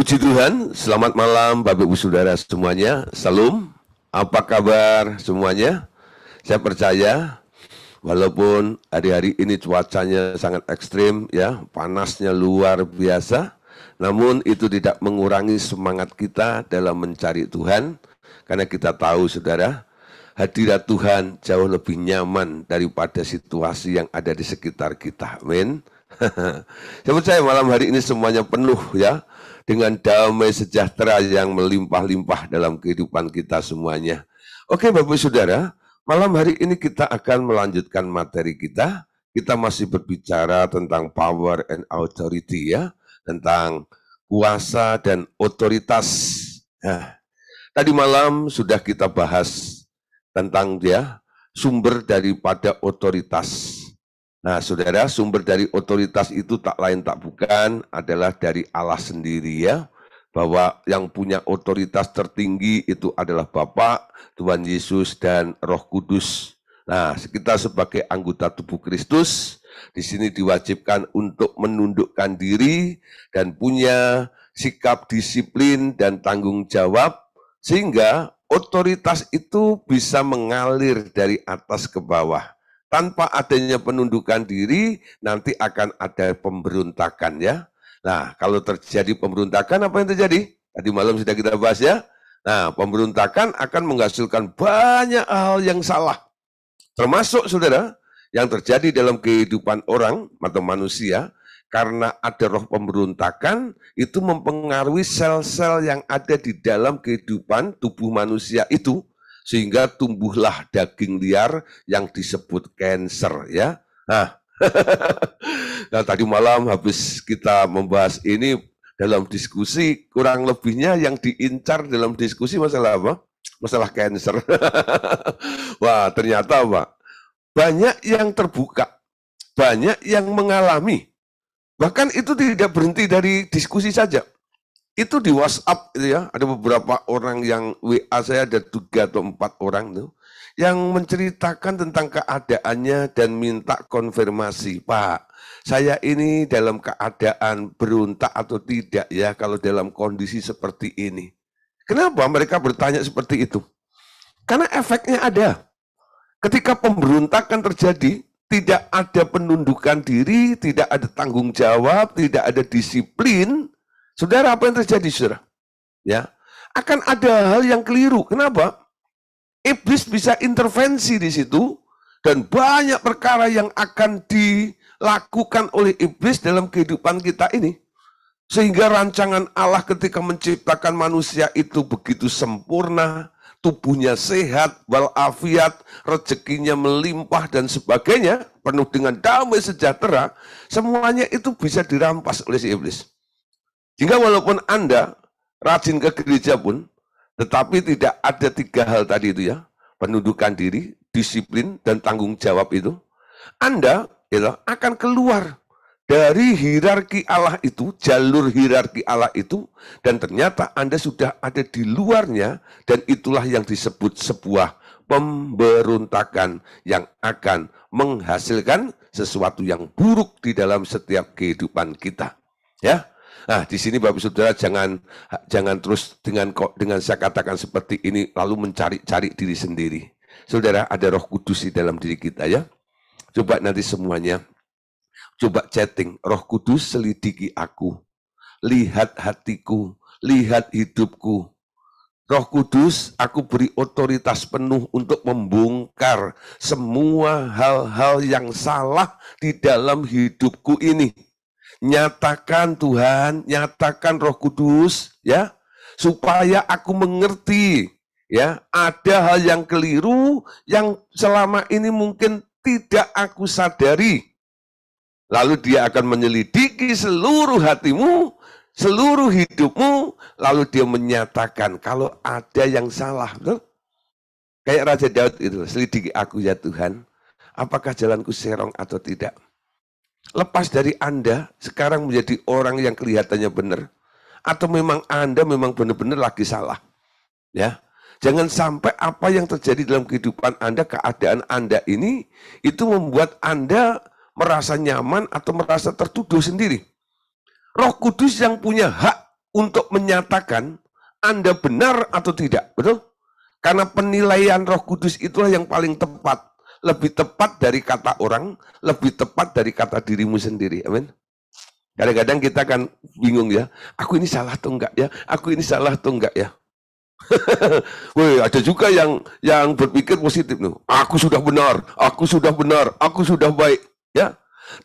Puji Tuhan, selamat malam Bapak Ibu Saudara semuanya. Salam, apa kabar semuanya? Saya percaya walaupun hari-hari ini cuacanya sangat ekstrim ya, panasnya luar biasa, namun itu tidak mengurangi semangat kita dalam mencari Tuhan, karena kita tahu saudara, hadirat Tuhan jauh lebih nyaman daripada situasi yang ada di sekitar kita. Amin. Saya percaya malam hari ini semuanya penuh ya dengan damai sejahtera yang melimpah-limpah dalam kehidupan kita semuanya. Oke Bapak ibu Saudara, malam hari ini kita akan melanjutkan materi kita. Kita masih berbicara tentang power and authority ya, tentang kuasa dan otoritas. Nah, tadi malam sudah kita bahas tentang dia ya, sumber daripada otoritas Nah, saudara, sumber dari otoritas itu tak lain tak bukan adalah dari Allah sendiri ya. Bahwa yang punya otoritas tertinggi itu adalah Bapa, Tuhan Yesus, dan Roh Kudus. Nah, kita sebagai anggota tubuh Kristus, di sini diwajibkan untuk menundukkan diri dan punya sikap disiplin dan tanggung jawab, sehingga otoritas itu bisa mengalir dari atas ke bawah tanpa adanya penundukan diri, nanti akan ada pemberontakan ya. Nah, kalau terjadi pemberontakan, apa yang terjadi? Tadi malam sudah kita bahas ya. Nah, pemberontakan akan menghasilkan banyak hal yang salah. Termasuk, saudara, yang terjadi dalam kehidupan orang atau manusia, karena ada roh pemberontakan itu mempengaruhi sel-sel yang ada di dalam kehidupan tubuh manusia itu sehingga tumbuhlah daging liar yang disebut cancer ya. Nah, nah tadi malam habis kita membahas ini dalam diskusi kurang lebihnya yang diincar dalam diskusi masalah apa? Masalah cancer. Wah, ternyata Pak, banyak yang terbuka, banyak yang mengalami. Bahkan itu tidak berhenti dari diskusi saja itu di WhatsApp itu ya ada beberapa orang yang WA saya ada tiga atau empat orang tuh yang menceritakan tentang keadaannya dan minta konfirmasi Pak saya ini dalam keadaan beruntak atau tidak ya kalau dalam kondisi seperti ini kenapa mereka bertanya seperti itu karena efeknya ada ketika pemberontakan terjadi tidak ada penundukan diri, tidak ada tanggung jawab, tidak ada disiplin, Saudara, apa yang terjadi, saudara? Ya, akan ada hal yang keliru. Kenapa? Iblis bisa intervensi di situ dan banyak perkara yang akan dilakukan oleh iblis dalam kehidupan kita ini. Sehingga rancangan Allah ketika menciptakan manusia itu begitu sempurna, tubuhnya sehat, walafiat, rezekinya melimpah dan sebagainya, penuh dengan damai sejahtera, semuanya itu bisa dirampas oleh si iblis. Sehingga walaupun Anda rajin ke gereja pun, tetapi tidak ada tiga hal tadi itu ya, pendudukan diri, disiplin, dan tanggung jawab itu, Anda ya, akan keluar dari hierarki Allah itu, jalur hierarki Allah itu, dan ternyata Anda sudah ada di luarnya, dan itulah yang disebut sebuah pemberontakan yang akan menghasilkan sesuatu yang buruk di dalam setiap kehidupan kita. Ya, Nah, di sini Bapak Saudara jangan jangan terus dengan kok dengan saya katakan seperti ini lalu mencari-cari diri sendiri. Saudara, ada Roh Kudus di dalam diri kita ya. Coba nanti semuanya coba chatting, Roh Kudus selidiki aku. Lihat hatiku, lihat hidupku. Roh Kudus, aku beri otoritas penuh untuk membongkar semua hal-hal yang salah di dalam hidupku ini Nyatakan Tuhan, nyatakan Roh Kudus, ya, supaya aku mengerti, ya, ada hal yang keliru yang selama ini mungkin tidak aku sadari. Lalu dia akan menyelidiki seluruh hatimu, seluruh hidupmu, lalu dia menyatakan kalau ada yang salah, betul? Kayak Raja Daud itu, selidiki aku ya Tuhan, apakah jalanku serong atau tidak? lepas dari Anda sekarang menjadi orang yang kelihatannya benar atau memang Anda memang benar-benar lagi salah. Ya. Jangan sampai apa yang terjadi dalam kehidupan Anda, keadaan Anda ini itu membuat Anda merasa nyaman atau merasa tertuduh sendiri. Roh Kudus yang punya hak untuk menyatakan Anda benar atau tidak, betul? Karena penilaian Roh Kudus itulah yang paling tepat lebih tepat dari kata orang, lebih tepat dari kata dirimu sendiri. Amin. Kadang-kadang kita kan bingung ya, aku ini salah atau enggak ya, aku ini salah atau enggak ya. Woi, ada juga yang yang berpikir positif tuh. Aku sudah benar, aku sudah benar, aku sudah baik, ya.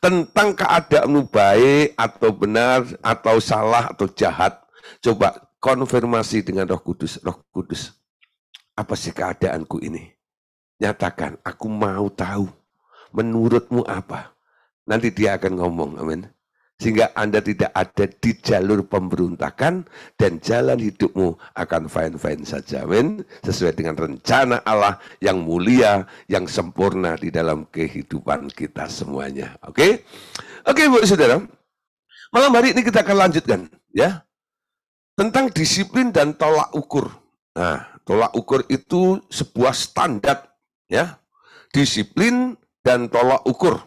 Tentang keadaanmu baik atau benar atau salah atau jahat, coba konfirmasi dengan Roh Kudus. Roh Kudus, apa sih keadaanku ini? Nyatakan, aku mau tahu menurutmu apa. Nanti dia akan ngomong, amin. Sehingga Anda tidak ada di jalur pemberontakan dan jalan hidupmu akan fine-fine saja, amin. Sesuai dengan rencana Allah yang mulia, yang sempurna di dalam kehidupan kita semuanya. Oke? Oke, okay, Bu Saudara. Malam hari ini kita akan lanjutkan, ya. Tentang disiplin dan tolak ukur. Nah, tolak ukur itu sebuah standar ya disiplin dan tolak ukur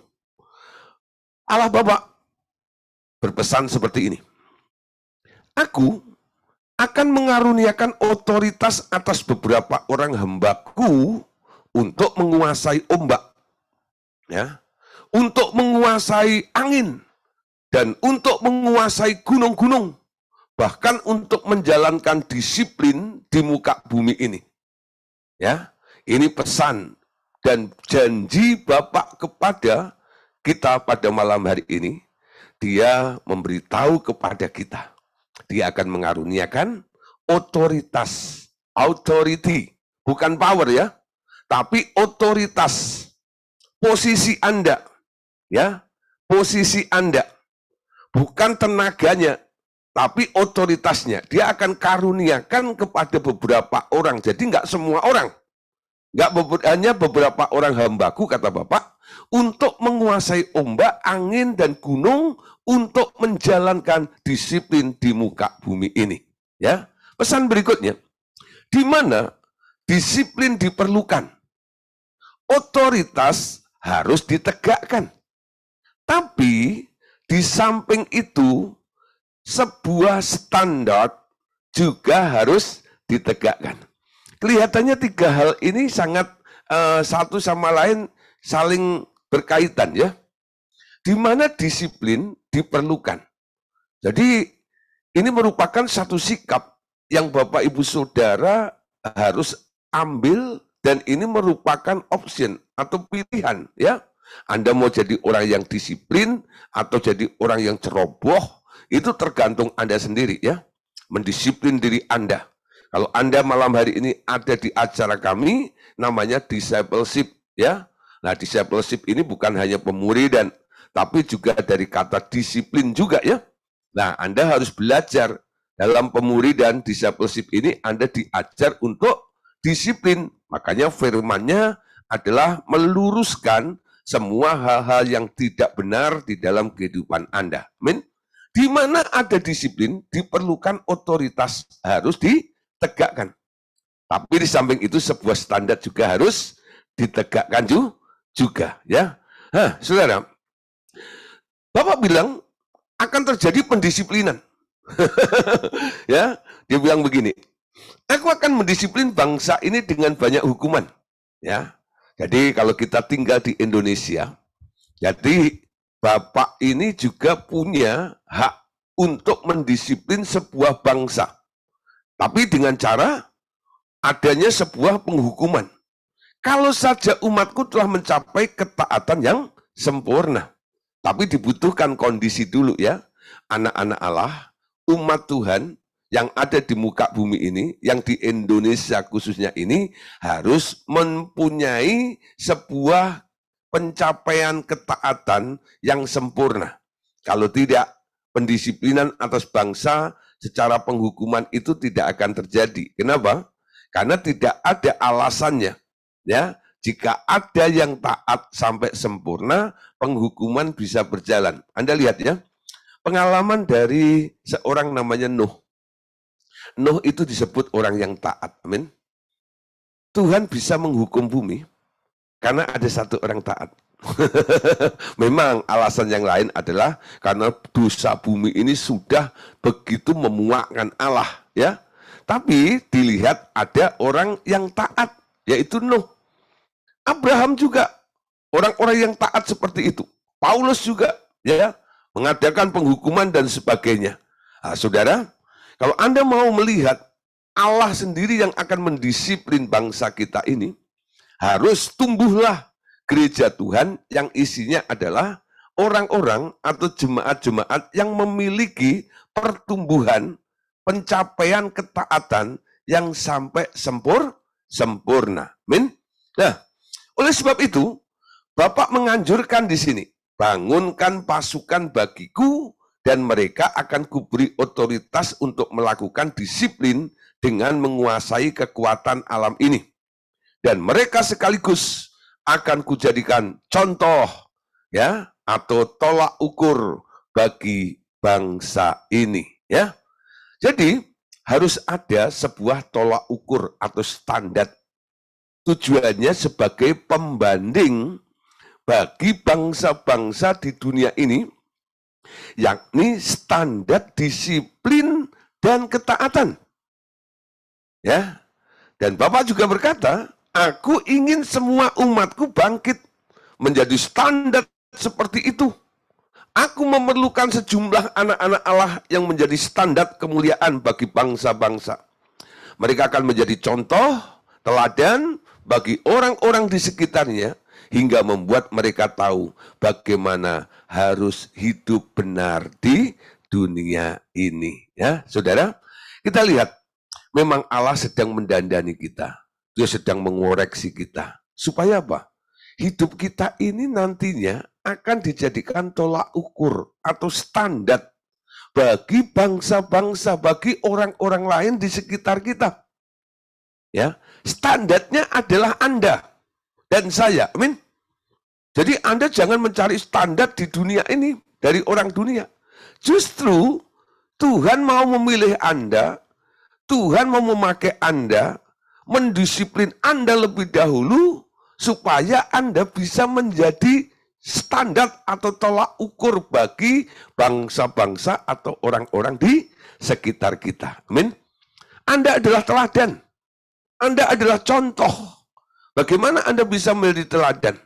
Allah Bapak berpesan seperti ini aku akan mengaruniakan otoritas atas beberapa orang hambaku untuk menguasai ombak ya untuk menguasai angin dan untuk menguasai gunung-gunung, bahkan untuk menjalankan disiplin di muka bumi ini. Ya. Ini pesan dan janji Bapak kepada kita pada malam hari ini. Dia memberitahu kepada kita. Dia akan mengaruniakan otoritas, authority, bukan power ya, tapi otoritas, posisi Anda, ya, posisi Anda, bukan tenaganya, tapi otoritasnya. Dia akan karuniakan kepada beberapa orang. Jadi nggak semua orang. Enggak hanya beberapa orang hambaku kata Bapak untuk menguasai ombak, angin dan gunung untuk menjalankan disiplin di muka bumi ini, ya. Pesan berikutnya, di mana disiplin diperlukan. Otoritas harus ditegakkan. Tapi di samping itu sebuah standar juga harus ditegakkan. Kelihatannya tiga hal ini sangat uh, satu sama lain saling berkaitan ya. Di mana disiplin diperlukan. Jadi ini merupakan satu sikap yang Bapak Ibu Saudara harus ambil dan ini merupakan opsi atau pilihan ya. Anda mau jadi orang yang disiplin atau jadi orang yang ceroboh itu tergantung Anda sendiri ya. Mendisiplin diri Anda. Kalau Anda malam hari ini ada di acara kami, namanya discipleship, ya. Nah, discipleship ini bukan hanya pemuridan, tapi juga dari kata disiplin juga ya. Nah, Anda harus belajar dalam pemuridan discipleship ini Anda diajar untuk disiplin. Makanya firmannya adalah meluruskan semua hal-hal yang tidak benar di dalam kehidupan Anda. Amin. Di mana ada disiplin, diperlukan otoritas harus di tegakkan. Tapi di samping itu sebuah standar juga harus ditegakkan juga, ya. Hah, saudara, Bapak bilang akan terjadi pendisiplinan. ya, dia bilang begini. Aku akan mendisiplin bangsa ini dengan banyak hukuman, ya. Jadi kalau kita tinggal di Indonesia, jadi Bapak ini juga punya hak untuk mendisiplin sebuah bangsa. Tapi dengan cara adanya sebuah penghukuman. Kalau saja umatku telah mencapai ketaatan yang sempurna. Tapi dibutuhkan kondisi dulu ya. Anak-anak Allah, umat Tuhan yang ada di muka bumi ini, yang di Indonesia khususnya ini, harus mempunyai sebuah pencapaian ketaatan yang sempurna. Kalau tidak, pendisiplinan atas bangsa secara penghukuman itu tidak akan terjadi. Kenapa? Karena tidak ada alasannya. Ya, jika ada yang taat sampai sempurna, penghukuman bisa berjalan. Anda lihat ya, pengalaman dari seorang namanya Nuh. Nuh itu disebut orang yang taat. Amin. Tuhan bisa menghukum bumi karena ada satu orang taat. Memang alasan yang lain adalah karena dosa bumi ini sudah begitu memuakkan Allah, ya. Tapi dilihat ada orang yang taat, yaitu Nuh. Abraham juga orang-orang yang taat seperti itu. Paulus juga, ya, mengadakan penghukuman dan sebagainya. Nah, saudara, kalau Anda mau melihat Allah sendiri yang akan mendisiplin bangsa kita ini, harus tumbuhlah gereja Tuhan yang isinya adalah orang-orang atau jemaat-jemaat yang memiliki pertumbuhan, pencapaian ketaatan yang sampai sempur, sempurna. Min? Nah, oleh sebab itu, Bapak menganjurkan di sini, bangunkan pasukan bagiku dan mereka akan kuberi otoritas untuk melakukan disiplin dengan menguasai kekuatan alam ini. Dan mereka sekaligus akan kujadikan contoh ya atau tolak ukur bagi bangsa ini ya. Jadi harus ada sebuah tolak ukur atau standar tujuannya sebagai pembanding bagi bangsa-bangsa di dunia ini yakni standar disiplin dan ketaatan. Ya. Dan Bapak juga berkata, Aku ingin semua umatku bangkit menjadi standar seperti itu. Aku memerlukan sejumlah anak-anak Allah yang menjadi standar kemuliaan bagi bangsa-bangsa. Mereka akan menjadi contoh, teladan bagi orang-orang di sekitarnya hingga membuat mereka tahu bagaimana harus hidup benar di dunia ini. Ya, Saudara, kita lihat memang Allah sedang mendandani kita. Dia sedang mengoreksi kita. Supaya apa? Hidup kita ini nantinya akan dijadikan tolak ukur atau standar bagi bangsa-bangsa, bagi orang-orang lain di sekitar kita. Ya, standarnya adalah Anda dan saya. Amin. Jadi Anda jangan mencari standar di dunia ini dari orang dunia. Justru Tuhan mau memilih Anda, Tuhan mau memakai Anda mendisiplin Anda lebih dahulu supaya Anda bisa menjadi standar atau tolak ukur bagi bangsa-bangsa atau orang-orang di sekitar kita. Amin. Anda adalah teladan. Anda adalah contoh. Bagaimana Anda bisa menjadi teladan?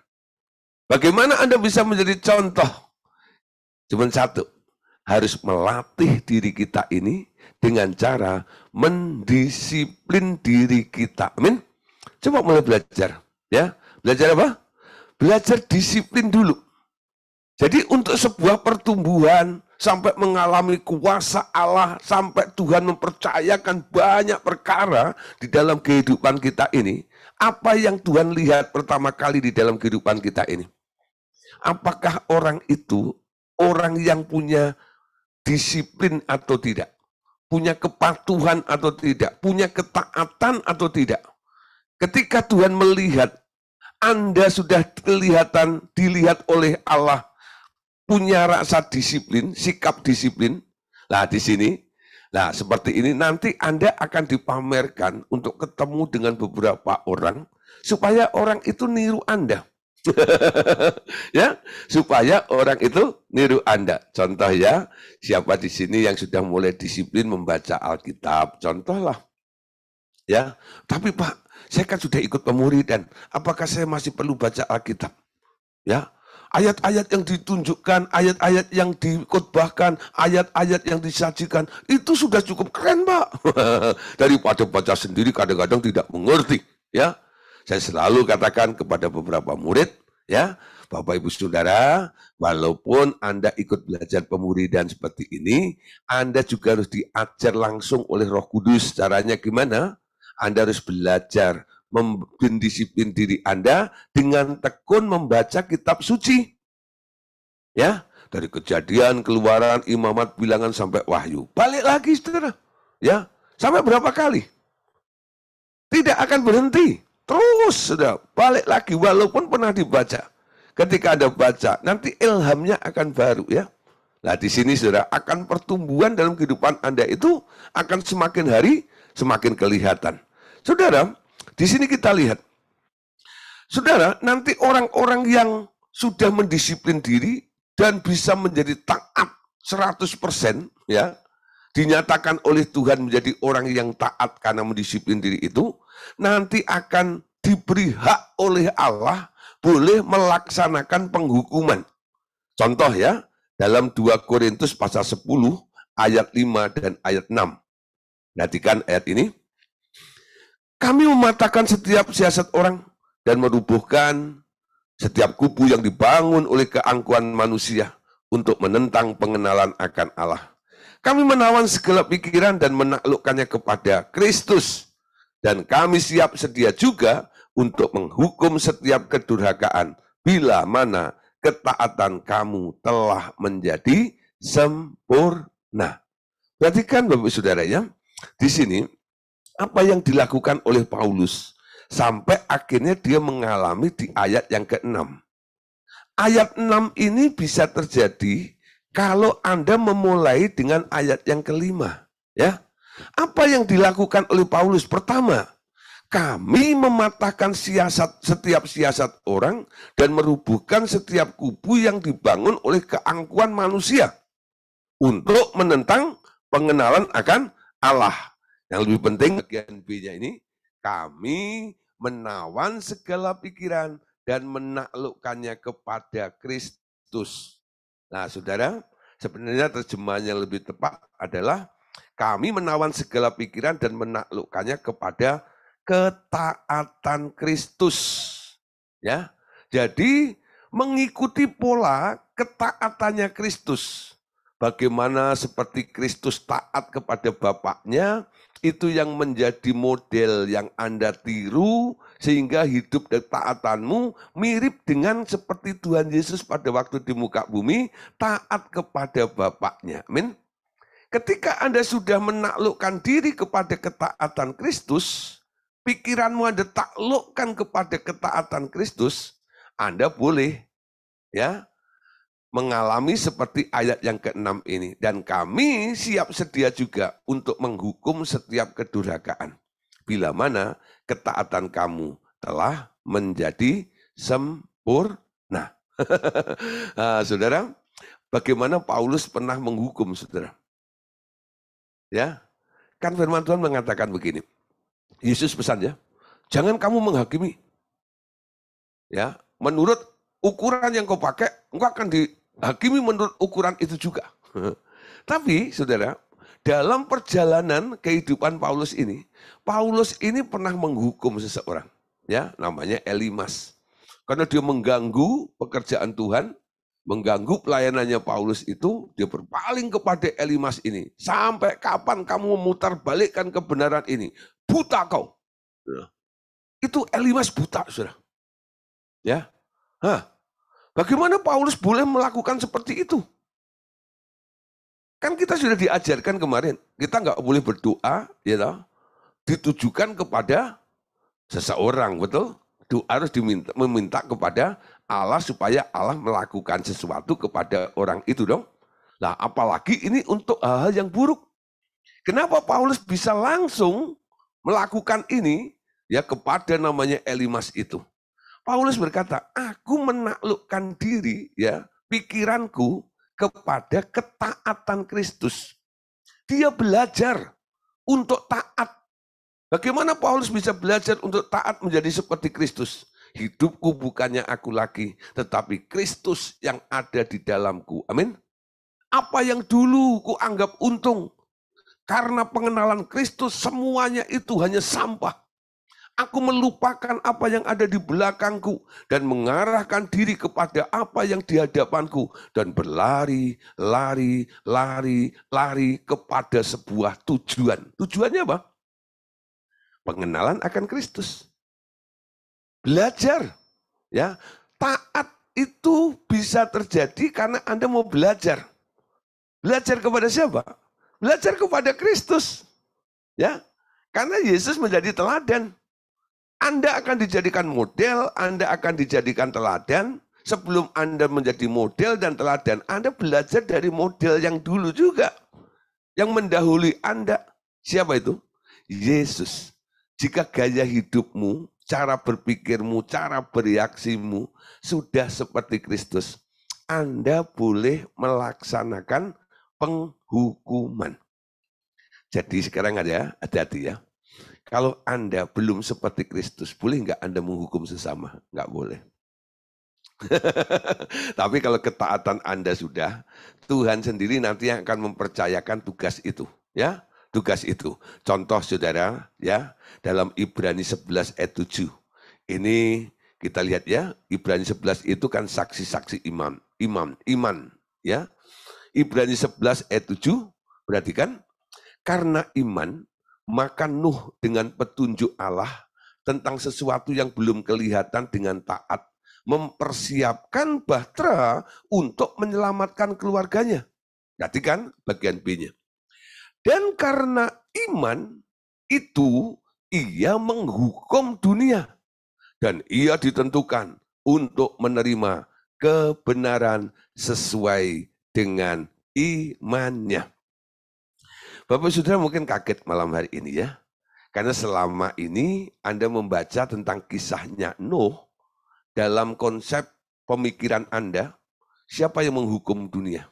Bagaimana Anda bisa menjadi contoh? Cuma satu, harus melatih diri kita ini dengan cara mendisiplin diri kita. Amin. Coba mulai belajar, ya. Belajar apa? Belajar disiplin dulu. Jadi untuk sebuah pertumbuhan sampai mengalami kuasa Allah, sampai Tuhan mempercayakan banyak perkara di dalam kehidupan kita ini, apa yang Tuhan lihat pertama kali di dalam kehidupan kita ini? Apakah orang itu orang yang punya disiplin atau tidak? punya kepatuhan atau tidak, punya ketaatan atau tidak. Ketika Tuhan melihat Anda sudah kelihatan dilihat oleh Allah punya rasa disiplin, sikap disiplin. Nah, di sini Nah, seperti ini nanti Anda akan dipamerkan untuk ketemu dengan beberapa orang supaya orang itu niru Anda. ya, supaya orang itu niru Anda. Contoh ya, siapa di sini yang sudah mulai disiplin membaca Alkitab? Contohlah. Ya, tapi Pak, saya kan sudah ikut pemuridan. Apakah saya masih perlu baca Alkitab? Ya, ayat-ayat yang ditunjukkan, ayat-ayat yang dikutbahkan, ayat-ayat yang disajikan, itu sudah cukup keren, Pak. Daripada baca sendiri kadang-kadang tidak mengerti, ya. Saya selalu katakan kepada beberapa murid, ya, Bapak Ibu Saudara, walaupun Anda ikut belajar pemuridan seperti ini, Anda juga harus diajar langsung oleh Roh Kudus. Caranya gimana? Anda harus belajar mendisiplin diri Anda dengan tekun membaca kitab suci. Ya, dari kejadian, keluaran, imamat, bilangan sampai wahyu. Balik lagi saudara. Ya, sampai berapa kali? Tidak akan berhenti. Terus sudah balik lagi walaupun pernah dibaca. Ketika ada baca, nanti ilhamnya akan baru ya. Nah di sini saudara akan pertumbuhan dalam kehidupan Anda itu akan semakin hari semakin kelihatan. Saudara, di sini kita lihat. Saudara, nanti orang-orang yang sudah mendisiplin diri dan bisa menjadi taat 100% ya, dinyatakan oleh Tuhan menjadi orang yang taat karena mendisiplin diri itu, nanti akan diberi hak oleh Allah boleh melaksanakan penghukuman. Contoh ya, dalam 2 Korintus pasal 10 ayat 5 dan ayat 6. Perhatikan ayat ini. Kami mematahkan setiap siasat orang dan merubuhkan setiap kubu yang dibangun oleh keangkuhan manusia untuk menentang pengenalan akan Allah. Kami menawan segala pikiran dan menaklukkannya kepada Kristus dan kami siap sedia juga untuk menghukum setiap kedurhakaan bila mana ketaatan kamu telah menjadi sempurna. Perhatikan Bapak Saudara ya, di sini apa yang dilakukan oleh Paulus sampai akhirnya dia mengalami di ayat yang ke-6. Ayat 6 ini bisa terjadi kalau Anda memulai dengan ayat yang kelima, ya. Apa yang dilakukan oleh Paulus? Pertama, kami mematahkan siasat setiap siasat orang dan merubuhkan setiap kubu yang dibangun oleh keangkuhan manusia untuk menentang pengenalan akan Allah. Yang lebih penting bagian B-nya ini, kami menawan segala pikiran dan menaklukkannya kepada Kristus. Nah, saudara, sebenarnya terjemahannya lebih tepat adalah kami menawan segala pikiran dan menaklukkannya kepada ketaatan Kristus. Ya. Jadi mengikuti pola ketaatannya Kristus. Bagaimana seperti Kristus taat kepada Bapaknya, itu yang menjadi model yang Anda tiru sehingga hidup dan taatanmu mirip dengan seperti Tuhan Yesus pada waktu di muka bumi taat kepada Bapaknya. Amin. Ketika Anda sudah menaklukkan diri kepada ketaatan Kristus, pikiranmu Anda taklukkan kepada ketaatan Kristus, Anda boleh ya mengalami seperti ayat yang ke-6 ini. Dan kami siap sedia juga untuk menghukum setiap kedurhakaan. Bila mana ketaatan kamu telah menjadi sempurna. nah, saudara, bagaimana Paulus pernah menghukum saudara? Ya. Kan firman Tuhan mengatakan begini. Yesus pesan ya. Jangan kamu menghakimi. Ya, menurut ukuran yang kau pakai, engkau akan dihakimi menurut ukuran itu juga. Tapi Saudara, dalam perjalanan kehidupan Paulus ini, Paulus ini pernah menghukum seseorang, ya, namanya Elimas. Karena dia mengganggu pekerjaan Tuhan, mengganggu pelayanannya Paulus itu, dia berpaling kepada Elimas ini. Sampai kapan kamu memutar balikkan kebenaran ini? Buta kau. Nah, itu Elimas buta, sudah. Ya, Hah, bagaimana Paulus boleh melakukan seperti itu? Kan kita sudah diajarkan kemarin, kita nggak boleh berdoa, ya you know, ditujukan kepada seseorang, betul? Doa harus diminta, meminta kepada Allah supaya Allah melakukan sesuatu kepada orang itu dong. Nah, apalagi ini untuk hal-hal yang buruk. Kenapa Paulus bisa langsung melakukan ini ya kepada namanya Elimas itu? Paulus berkata, "Aku menaklukkan diri ya, pikiranku kepada ketaatan Kristus." Dia belajar untuk taat. Bagaimana Paulus bisa belajar untuk taat menjadi seperti Kristus? Hidupku bukannya aku lagi, tetapi Kristus yang ada di dalamku. Amin. Apa yang dulu ku anggap untung, karena pengenalan Kristus semuanya itu hanya sampah. Aku melupakan apa yang ada di belakangku dan mengarahkan diri kepada apa yang di hadapanku dan berlari, lari, lari, lari kepada sebuah tujuan. Tujuannya apa? Pengenalan akan Kristus. Belajar. Ya, taat itu bisa terjadi karena Anda mau belajar. Belajar kepada siapa? Belajar kepada Kristus. Ya. Karena Yesus menjadi teladan. Anda akan dijadikan model, Anda akan dijadikan teladan. Sebelum Anda menjadi model dan teladan, Anda belajar dari model yang dulu juga. Yang mendahului Anda, siapa itu? Yesus. Jika gaya hidupmu cara berpikirmu, cara bereaksimu sudah seperti Kristus. Anda boleh melaksanakan penghukuman. Jadi sekarang ada hati-hati ya. Kalau Anda belum seperti Kristus, boleh nggak Anda menghukum sesama? Nggak boleh. Tapi kalau ketaatan Anda sudah, Tuhan sendiri nanti akan mempercayakan tugas itu. Ya, tugas itu. Contoh saudara ya dalam Ibrani 11 ayat 7. Ini kita lihat ya Ibrani 11 itu kan saksi-saksi iman, iman, iman ya. Ibrani 11 ayat 7 perhatikan karena iman maka Nuh dengan petunjuk Allah tentang sesuatu yang belum kelihatan dengan taat mempersiapkan bahtera untuk menyelamatkan keluarganya. Berarti kan bagian B-nya. Dan karena iman itu ia menghukum dunia dan ia ditentukan untuk menerima kebenaran sesuai dengan imannya. Bapak Saudara mungkin kaget malam hari ini ya. Karena selama ini Anda membaca tentang kisahnya Nuh dalam konsep pemikiran Anda, siapa yang menghukum dunia?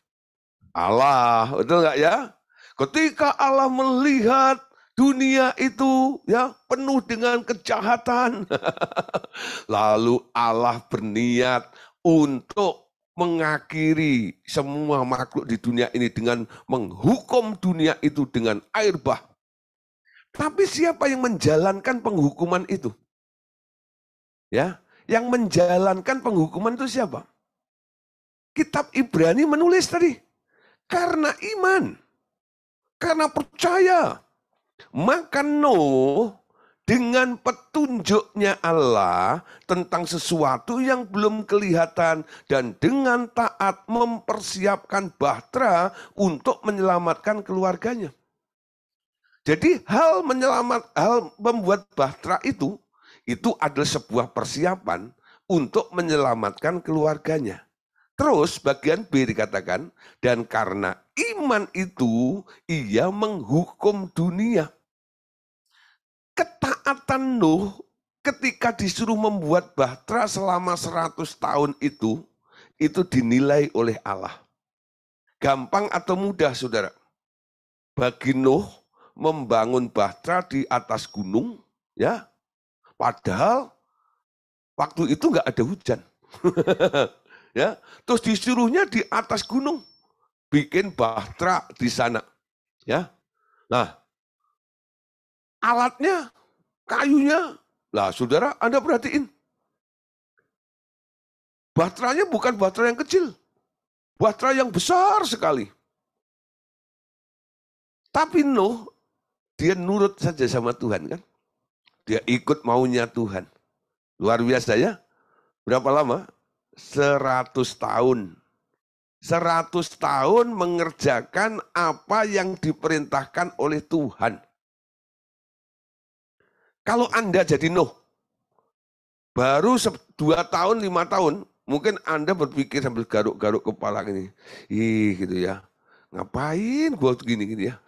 Allah, betul nggak ya? Ketika Allah melihat dunia itu ya penuh dengan kejahatan. Lalu Allah berniat untuk mengakhiri semua makhluk di dunia ini dengan menghukum dunia itu dengan air bah. Tapi siapa yang menjalankan penghukuman itu? Ya, yang menjalankan penghukuman itu siapa? Kitab Ibrani menulis tadi, karena iman karena percaya. Maka Nuh dengan petunjuknya Allah tentang sesuatu yang belum kelihatan dan dengan taat mempersiapkan bahtera untuk menyelamatkan keluarganya. Jadi hal menyelamat hal membuat bahtera itu itu adalah sebuah persiapan untuk menyelamatkan keluarganya. Terus bagian B dikatakan, dan karena iman itu ia menghukum dunia. Ketaatan Nuh ketika disuruh membuat bahtera selama 100 tahun itu, itu dinilai oleh Allah. Gampang atau mudah saudara? Bagi Nuh membangun bahtera di atas gunung, ya, padahal waktu itu nggak ada hujan. ya terus disuruhnya di atas gunung bikin bahtera di sana ya nah alatnya kayunya lah saudara anda perhatiin bahteranya bukan bahtera yang kecil bahtera yang besar sekali tapi Nuh dia nurut saja sama Tuhan kan dia ikut maunya Tuhan luar biasa ya berapa lama 100 tahun. 100 tahun mengerjakan apa yang diperintahkan oleh Tuhan. Kalau Anda jadi Nuh, baru 2 tahun, 5 tahun, mungkin Anda berpikir sambil garuk-garuk kepala ini, Ih, gitu ya. Ngapain gua gini gini ya.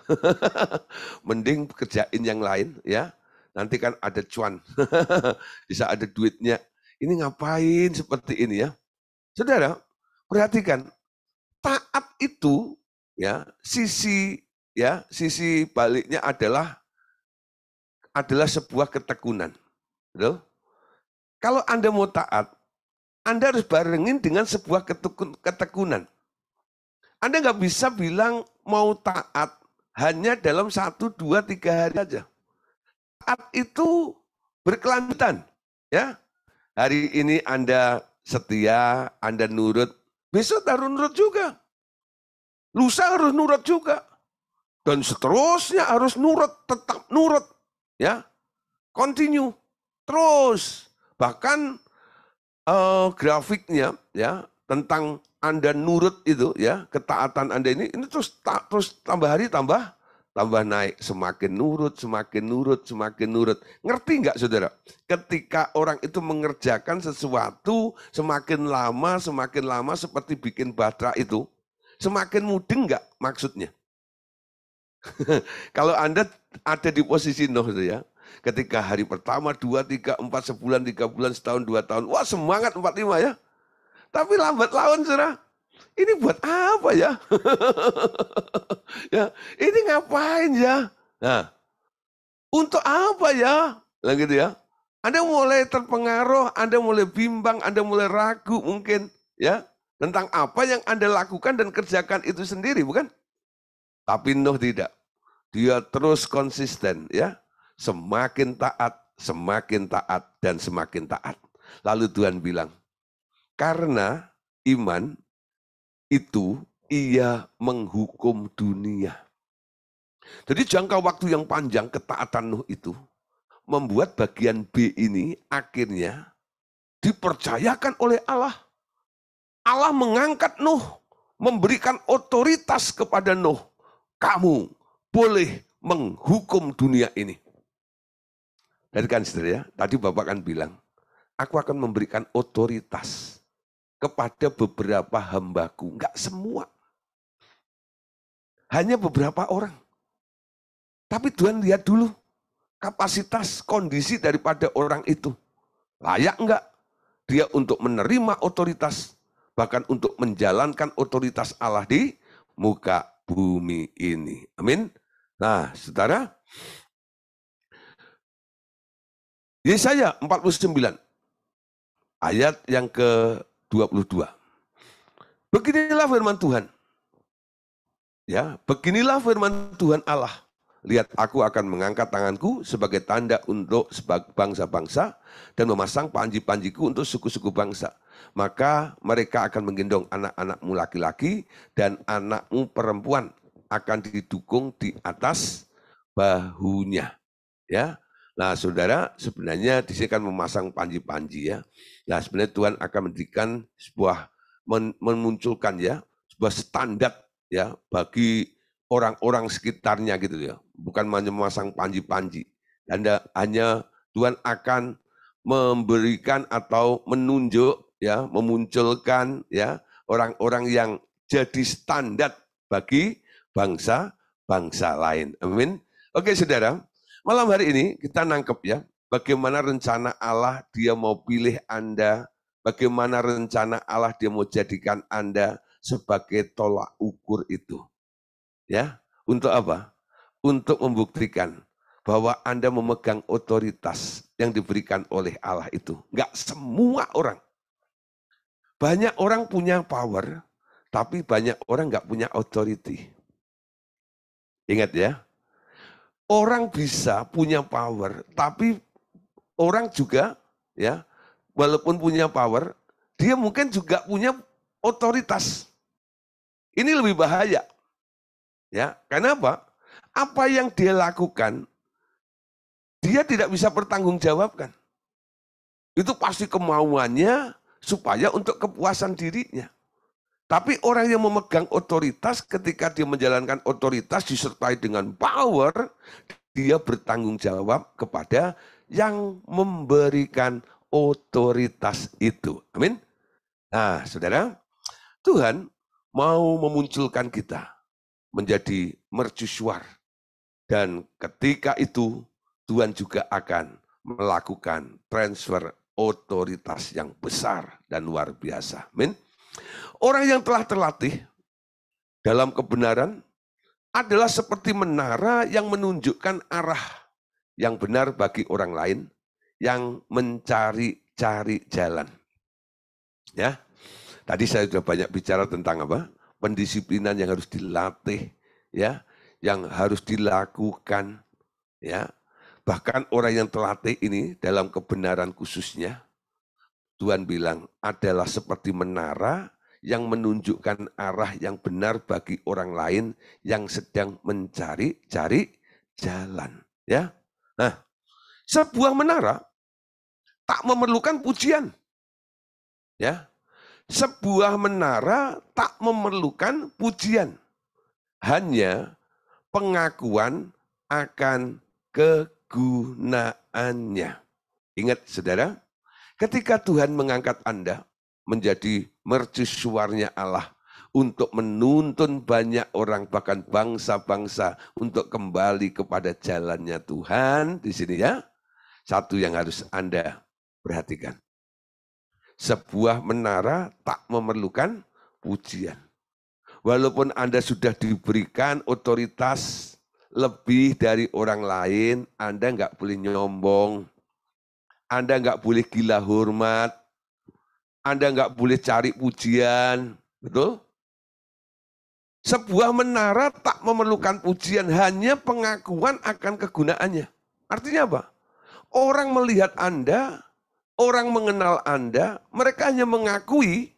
Mending kerjain yang lain ya. Nanti kan ada cuan. Bisa ada duitnya. Ini ngapain seperti ini ya. Saudara, perhatikan taat itu ya sisi ya sisi baliknya adalah adalah sebuah ketekunan. Betul? Kalau Anda mau taat, Anda harus barengin dengan sebuah ketekunan. Anda nggak bisa bilang mau taat hanya dalam satu, dua, tiga hari aja. Taat itu berkelanjutan. ya. Hari ini Anda setia, Anda nurut, besok harus nurut juga. Lusa harus nurut juga. Dan seterusnya harus nurut, tetap nurut. Ya, continue, terus. Bahkan uh, grafiknya ya tentang Anda nurut itu ya, ketaatan Anda ini, ini terus, ta, terus tambah hari tambah tambah naik, semakin nurut, semakin nurut, semakin nurut. Ngerti nggak saudara? Ketika orang itu mengerjakan sesuatu, semakin lama, semakin lama seperti bikin batra itu, semakin mudeng nggak maksudnya? Kalau Anda ada di posisi Nuh ya, ketika hari pertama, dua, tiga, empat, sebulan, tiga bulan, setahun, dua tahun, wah semangat empat lima ya. Tapi lambat laun saudara, ini buat apa ya? ya ini ngapain ya? Nah, untuk apa ya? Nah gitu ya. Anda mulai terpengaruh, Anda mulai bimbang, Anda mulai ragu mungkin ya tentang apa yang Anda lakukan dan kerjakan itu sendiri, bukan? Tapi Nuh tidak. Dia terus konsisten ya. Semakin taat, semakin taat dan semakin taat. Lalu Tuhan bilang, karena iman itu ia menghukum dunia. Jadi jangka waktu yang panjang ketaatan Nuh itu membuat bagian B ini akhirnya dipercayakan oleh Allah. Allah mengangkat Nuh, memberikan otoritas kepada Nuh. Kamu boleh menghukum dunia ini. Dari kan ya, tadi Bapak kan bilang, aku akan memberikan otoritas kepada beberapa hambaku. Enggak semua. Hanya beberapa orang. Tapi Tuhan lihat dulu kapasitas kondisi daripada orang itu. Layak enggak dia untuk menerima otoritas, bahkan untuk menjalankan otoritas Allah di muka bumi ini. Amin. Nah, saudara, Yesaya 49 ayat yang ke-22. Beginilah firman Tuhan. Ya, beginilah firman Tuhan Allah. Lihat, aku akan mengangkat tanganku sebagai tanda untuk bangsa-bangsa dan memasang panji-panjiku untuk suku-suku bangsa. Maka mereka akan menggendong anak-anakmu laki-laki dan anakmu perempuan akan didukung di atas bahunya. Ya, Nah, saudara, sebenarnya di sini kan memasang panji-panji ya. Nah, sebenarnya Tuhan akan mendirikan sebuah memunculkan ya sebuah standar ya bagi orang-orang sekitarnya gitu ya. Bukan hanya memasang panji-panji. Anda hanya Tuhan akan memberikan atau menunjuk ya, memunculkan ya orang-orang yang jadi standar bagi bangsa-bangsa lain. Amin. Oke, Saudara. Malam hari ini kita nangkep ya bagaimana rencana Allah dia mau pilih Anda, bagaimana rencana Allah dia mau jadikan Anda, sebagai tolak ukur itu. Ya, untuk apa? Untuk membuktikan bahwa Anda memegang otoritas yang diberikan oleh Allah itu. Enggak semua orang. Banyak orang punya power, tapi banyak orang enggak punya authority. Ingat ya, orang bisa punya power, tapi orang juga ya walaupun punya power, dia mungkin juga punya otoritas. Ini lebih bahaya. Ya, karena apa? Apa yang dia lakukan dia tidak bisa pertanggungjawabkan. Itu pasti kemauannya supaya untuk kepuasan dirinya. Tapi orang yang memegang otoritas ketika dia menjalankan otoritas disertai dengan power, dia bertanggung jawab kepada yang memberikan otoritas itu. Amin. Nah, Saudara, Tuhan mau memunculkan kita menjadi mercusuar. Dan ketika itu Tuhan juga akan melakukan transfer otoritas yang besar dan luar biasa. Amin. Orang yang telah terlatih dalam kebenaran adalah seperti menara yang menunjukkan arah yang benar bagi orang lain yang mencari-cari jalan. Ya. Tadi saya sudah banyak bicara tentang apa? Pendisiplinan yang harus dilatih, ya, yang harus dilakukan, ya. Bahkan orang yang terlatih ini dalam kebenaran khususnya, Tuhan bilang adalah seperti menara yang menunjukkan arah yang benar bagi orang lain yang sedang mencari-cari jalan. Ya, nah, sebuah menara tak memerlukan pujian. Ya, sebuah menara tak memerlukan pujian. Hanya pengakuan akan kegunaannya. Ingat saudara, ketika Tuhan mengangkat Anda menjadi mercusuarnya Allah untuk menuntun banyak orang bahkan bangsa-bangsa untuk kembali kepada jalannya Tuhan di sini ya. Satu yang harus Anda perhatikan. Sebuah menara tak memerlukan pujian. Walaupun Anda sudah diberikan otoritas lebih dari orang lain, Anda nggak boleh nyombong. Anda nggak boleh gila hormat. Anda nggak boleh cari pujian. Betul? Sebuah menara tak memerlukan pujian, hanya pengakuan akan kegunaannya. Artinya apa? Orang melihat Anda orang mengenal Anda, mereka hanya mengakui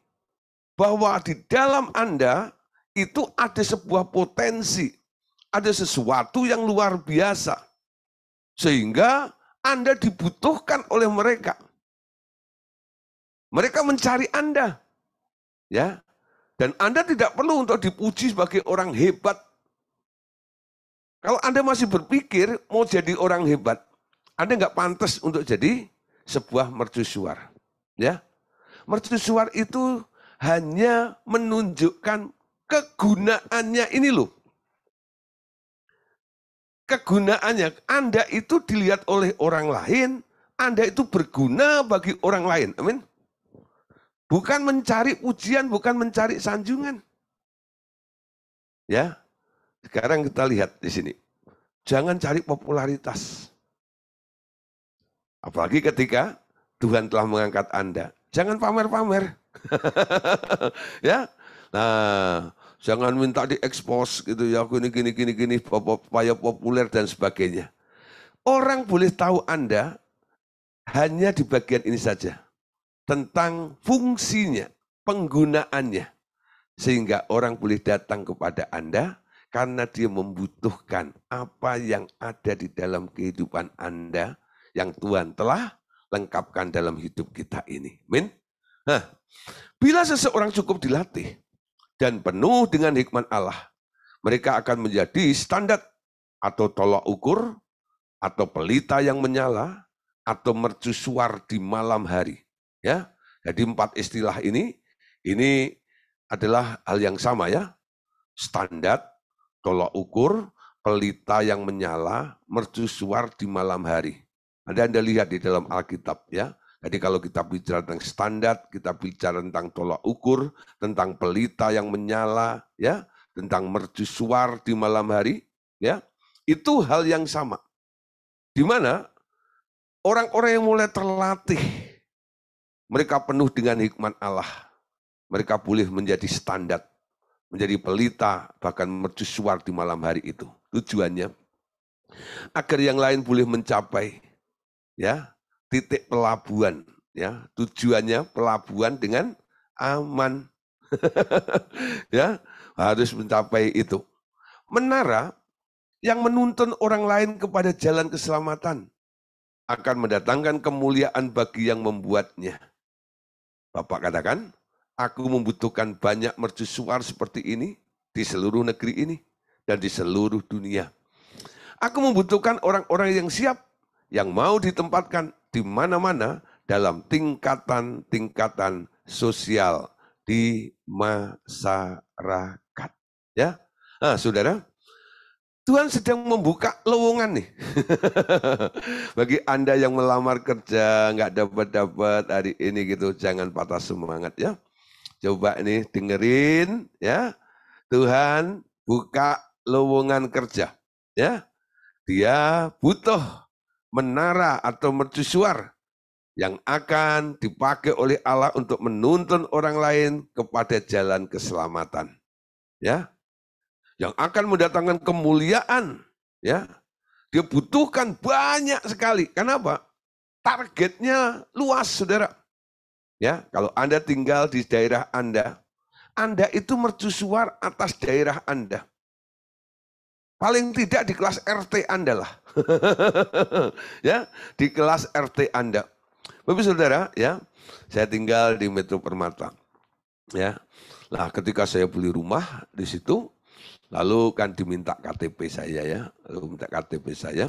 bahwa di dalam Anda itu ada sebuah potensi, ada sesuatu yang luar biasa. Sehingga Anda dibutuhkan oleh mereka. Mereka mencari Anda. Ya. Dan Anda tidak perlu untuk dipuji sebagai orang hebat. Kalau Anda masih berpikir mau jadi orang hebat, Anda nggak pantas untuk jadi sebuah mercusuar. Ya. Mercusuar itu hanya menunjukkan kegunaannya ini loh. Kegunaannya, Anda itu dilihat oleh orang lain, Anda itu berguna bagi orang lain. Amin. Bukan mencari ujian, bukan mencari sanjungan. Ya. Sekarang kita lihat di sini. Jangan cari popularitas. Apalagi ketika Tuhan telah mengangkat Anda. Jangan pamer-pamer. ya. Nah, jangan minta diekspos gitu ya aku ini gini gini gini paya populer dan sebagainya. Orang boleh tahu Anda hanya di bagian ini saja tentang fungsinya, penggunaannya sehingga orang boleh datang kepada Anda karena dia membutuhkan apa yang ada di dalam kehidupan Anda yang Tuhan telah lengkapkan dalam hidup kita ini. Min. Nah, bila seseorang cukup dilatih dan penuh dengan hikmat Allah, mereka akan menjadi standar atau tolak ukur atau pelita yang menyala atau mercusuar di malam hari. Ya, jadi empat istilah ini ini adalah hal yang sama ya. Standar, tolak ukur, pelita yang menyala, mercusuar di malam hari. Ada Anda lihat di dalam Alkitab ya. Jadi kalau kita bicara tentang standar, kita bicara tentang tolak ukur, tentang pelita yang menyala, ya, tentang mercusuar di malam hari, ya, itu hal yang sama. Di mana orang-orang yang mulai terlatih, mereka penuh dengan hikmat Allah. Mereka boleh menjadi standar, menjadi pelita, bahkan mercusuar di malam hari itu. Tujuannya agar yang lain boleh mencapai ya titik pelabuhan ya tujuannya pelabuhan dengan aman ya harus mencapai itu menara yang menuntun orang lain kepada jalan keselamatan akan mendatangkan kemuliaan bagi yang membuatnya. Bapak katakan, aku membutuhkan banyak mercusuar seperti ini di seluruh negeri ini dan di seluruh dunia. Aku membutuhkan orang-orang yang siap yang mau ditempatkan di mana-mana dalam tingkatan-tingkatan sosial di masyarakat. Ya, nah, saudara, Tuhan sedang membuka lowongan nih. Bagi Anda yang melamar kerja, nggak dapat-dapat hari ini gitu, jangan patah semangat ya. Coba nih dengerin ya. Tuhan buka lowongan kerja ya. Dia butuh menara atau mercusuar yang akan dipakai oleh Allah untuk menuntun orang lain kepada jalan keselamatan. Ya. Yang akan mendatangkan kemuliaan, ya. Dia butuhkan banyak sekali. Kenapa? Targetnya luas, Saudara. Ya, kalau Anda tinggal di daerah Anda, Anda itu mercusuar atas daerah Anda. Paling tidak di kelas RT Anda lah. ya, di kelas RT Anda. Bapak Saudara, ya. Saya tinggal di Metro Permata. Ya. Nah, ketika saya beli rumah di situ, lalu kan diminta KTP saya ya, lalu minta KTP saya.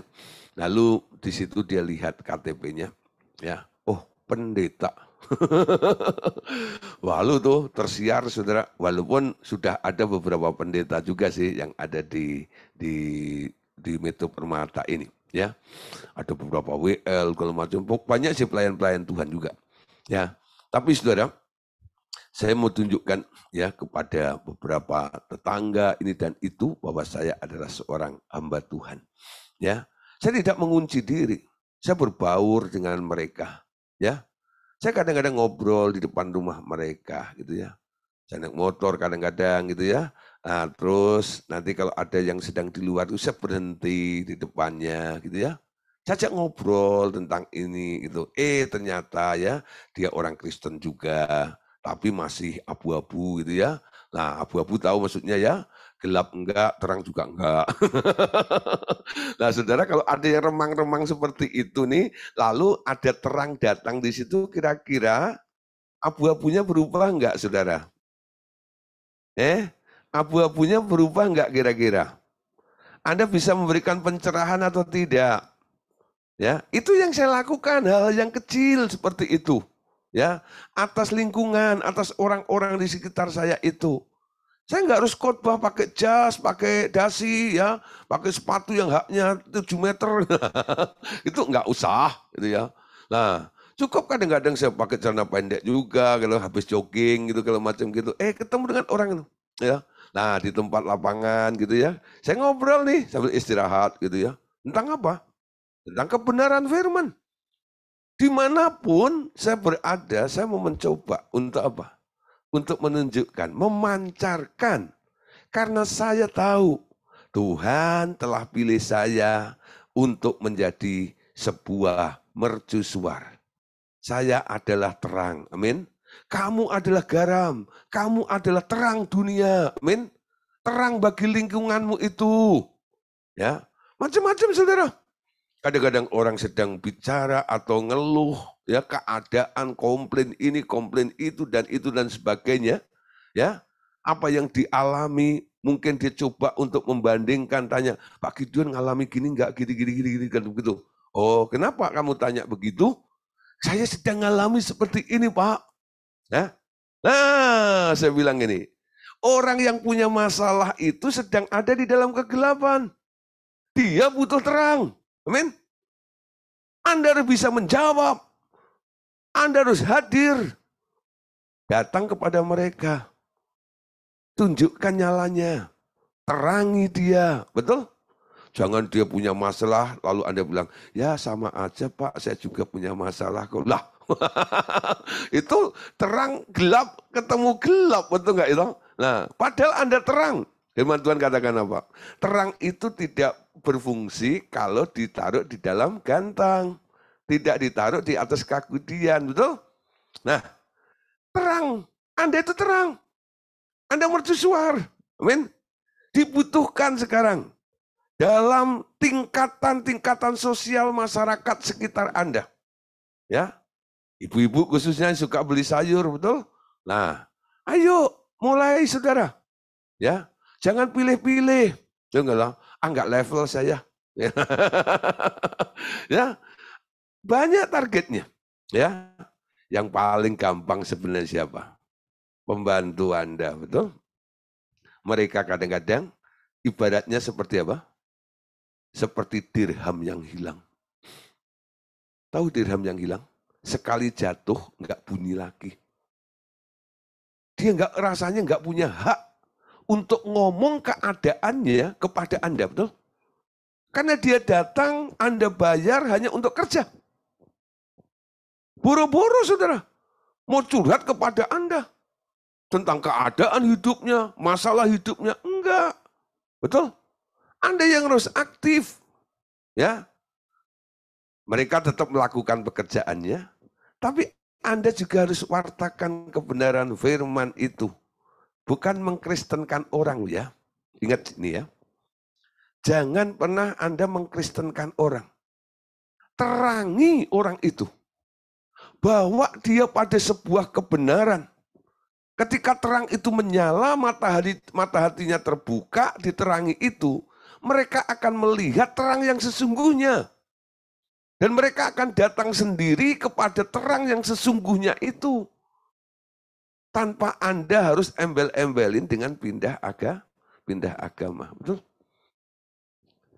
Lalu di situ dia lihat KTP-nya, ya. Oh, pendeta. Walu tuh tersiar saudara, walaupun sudah ada beberapa pendeta juga sih yang ada di di di Metro Permata ini ya. Ada beberapa WL kalau macam banyak sih pelayan-pelayan Tuhan juga ya. Tapi saudara, saya mau tunjukkan ya kepada beberapa tetangga ini dan itu bahwa saya adalah seorang hamba Tuhan. Ya, saya tidak mengunci diri. Saya berbaur dengan mereka. Ya, saya kadang-kadang ngobrol di depan rumah mereka gitu ya. Saya naik motor kadang-kadang gitu ya. Nah, terus nanti kalau ada yang sedang di luar itu saya berhenti di depannya gitu ya. Cacak ngobrol tentang ini itu. Eh ternyata ya dia orang Kristen juga tapi masih abu-abu gitu ya. Nah abu-abu tahu maksudnya ya gelap enggak, terang juga enggak. nah, saudara kalau ada yang remang-remang seperti itu nih, lalu ada terang datang di situ, kira-kira abu-abunya berubah enggak, saudara? Eh, abu-abunya berubah enggak kira-kira? Anda bisa memberikan pencerahan atau tidak? Ya, itu yang saya lakukan, hal yang kecil seperti itu. Ya, atas lingkungan, atas orang-orang di sekitar saya itu saya nggak harus khotbah pakai jas, pakai dasi, ya, pakai sepatu yang haknya 7 meter. itu nggak usah, gitu ya. Nah, cukup kadang-kadang saya pakai celana pendek juga, kalau habis jogging gitu, kalau macam gitu. Eh, ketemu dengan orang itu, ya. Nah, di tempat lapangan gitu ya. Saya ngobrol nih sambil istirahat gitu ya. Tentang apa? Tentang kebenaran firman. Dimanapun saya berada, saya mau mencoba untuk apa? untuk menunjukkan, memancarkan. Karena saya tahu Tuhan telah pilih saya untuk menjadi sebuah mercusuar. Saya adalah terang. Amin. Kamu adalah garam. Kamu adalah terang dunia. Amin. Terang bagi lingkunganmu itu. Ya. Macam-macam saudara. Kadang-kadang orang sedang bicara atau ngeluh ya keadaan komplain ini komplain itu dan itu dan sebagainya ya apa yang dialami mungkin dia coba untuk membandingkan tanya Pak Gideon ngalami gini enggak gini gini gini gini kan gitu oh kenapa kamu tanya begitu saya sedang ngalami seperti ini Pak ya nah saya bilang ini orang yang punya masalah itu sedang ada di dalam kegelapan dia butuh terang amin anda harus bisa menjawab anda harus hadir. Datang kepada mereka. Tunjukkan nyalanya. Terangi dia. Betul? Jangan dia punya masalah, lalu Anda bilang, ya sama aja Pak, saya juga punya masalah kok. Lah, itu terang gelap ketemu gelap, betul nggak itu? Nah, padahal Anda terang. Firman Tuhan katakan apa? Terang itu tidak berfungsi kalau ditaruh di dalam gantang tidak ditaruh di atas kaku Dian, betul? Nah, terang. Anda itu terang. Anda mercusuar. Amin. Dibutuhkan sekarang dalam tingkatan-tingkatan sosial masyarakat sekitar Anda. Ya. Ibu-ibu khususnya suka beli sayur, betul? Nah, ayo mulai saudara. Ya. Jangan pilih-pilih. Janganlah, ah enggak level saya. ya, banyak targetnya. Ya, yang paling gampang sebenarnya siapa? Pembantu Anda, betul? Mereka kadang-kadang ibaratnya seperti apa? Seperti dirham yang hilang. Tahu dirham yang hilang? Sekali jatuh, nggak bunyi lagi. Dia nggak rasanya nggak punya hak untuk ngomong keadaannya kepada Anda, betul? Karena dia datang, Anda bayar hanya untuk kerja. Boro-boro saudara, mau curhat kepada Anda tentang keadaan hidupnya, masalah hidupnya. Enggak. Betul? Anda yang harus aktif. Ya. Mereka tetap melakukan pekerjaannya, tapi Anda juga harus wartakan kebenaran firman itu. Bukan mengkristenkan orang ya. Ingat ini ya. Jangan pernah Anda mengkristenkan orang. Terangi orang itu bawa dia pada sebuah kebenaran. Ketika terang itu menyala, mata, hati, mata hatinya terbuka, diterangi itu, mereka akan melihat terang yang sesungguhnya. Dan mereka akan datang sendiri kepada terang yang sesungguhnya itu. Tanpa Anda harus embel-embelin dengan pindah agama. Pindah agama, betul?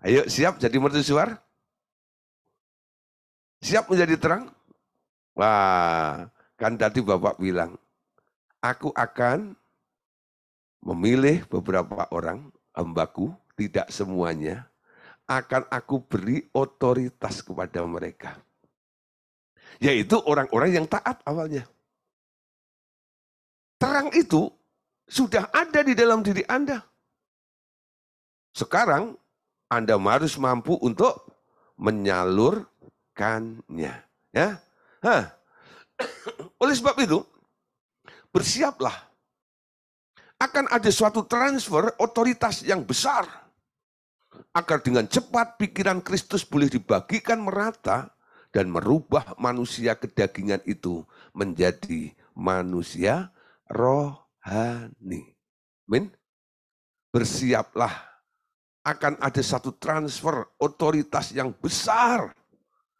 Ayo siap jadi mercusuar? Siap menjadi terang? Wah, kan tadi Bapak bilang, aku akan memilih beberapa orang hambaku, tidak semuanya, akan aku beri otoritas kepada mereka. Yaitu orang-orang yang taat awalnya. Terang itu sudah ada di dalam diri Anda. Sekarang Anda harus mampu untuk menyalurkannya. Ya, Hah. Oleh sebab itu, bersiaplah. Akan ada suatu transfer otoritas yang besar. Agar dengan cepat pikiran Kristus boleh dibagikan merata dan merubah manusia kedagingan itu menjadi manusia rohani. Min, bersiaplah akan ada satu transfer otoritas yang besar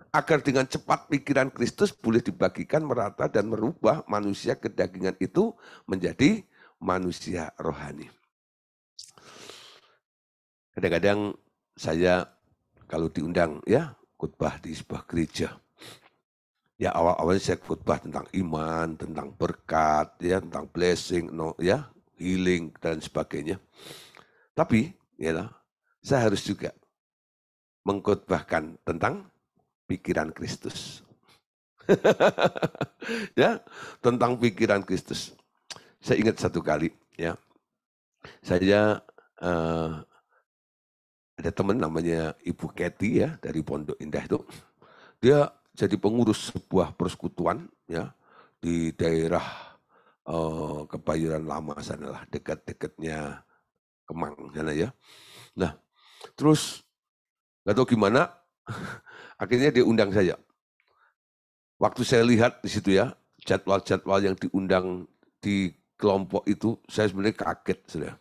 agar dengan cepat pikiran Kristus boleh dibagikan merata dan merubah manusia kedagingan itu menjadi manusia rohani. Kadang-kadang saya kalau diundang ya khotbah di sebuah gereja. Ya awal-awalnya saya khotbah tentang iman, tentang berkat, ya tentang blessing, no, ya healing dan sebagainya. Tapi ya saya harus juga mengkhotbahkan tentang pikiran Kristus. ya, tentang pikiran Kristus. Saya ingat satu kali, ya. Saya uh, ada teman namanya Ibu Keti ya dari Pondok Indah itu. Dia jadi pengurus sebuah persekutuan ya di daerah uh, Kebayoran Lama sana lah, dekat-dekatnya Kemang sana ya. Nah, terus nggak tahu gimana Akhirnya diundang saja. Waktu saya lihat di situ ya, jadwal-jadwal yang diundang di kelompok itu, saya sebenarnya kaget. Sudah.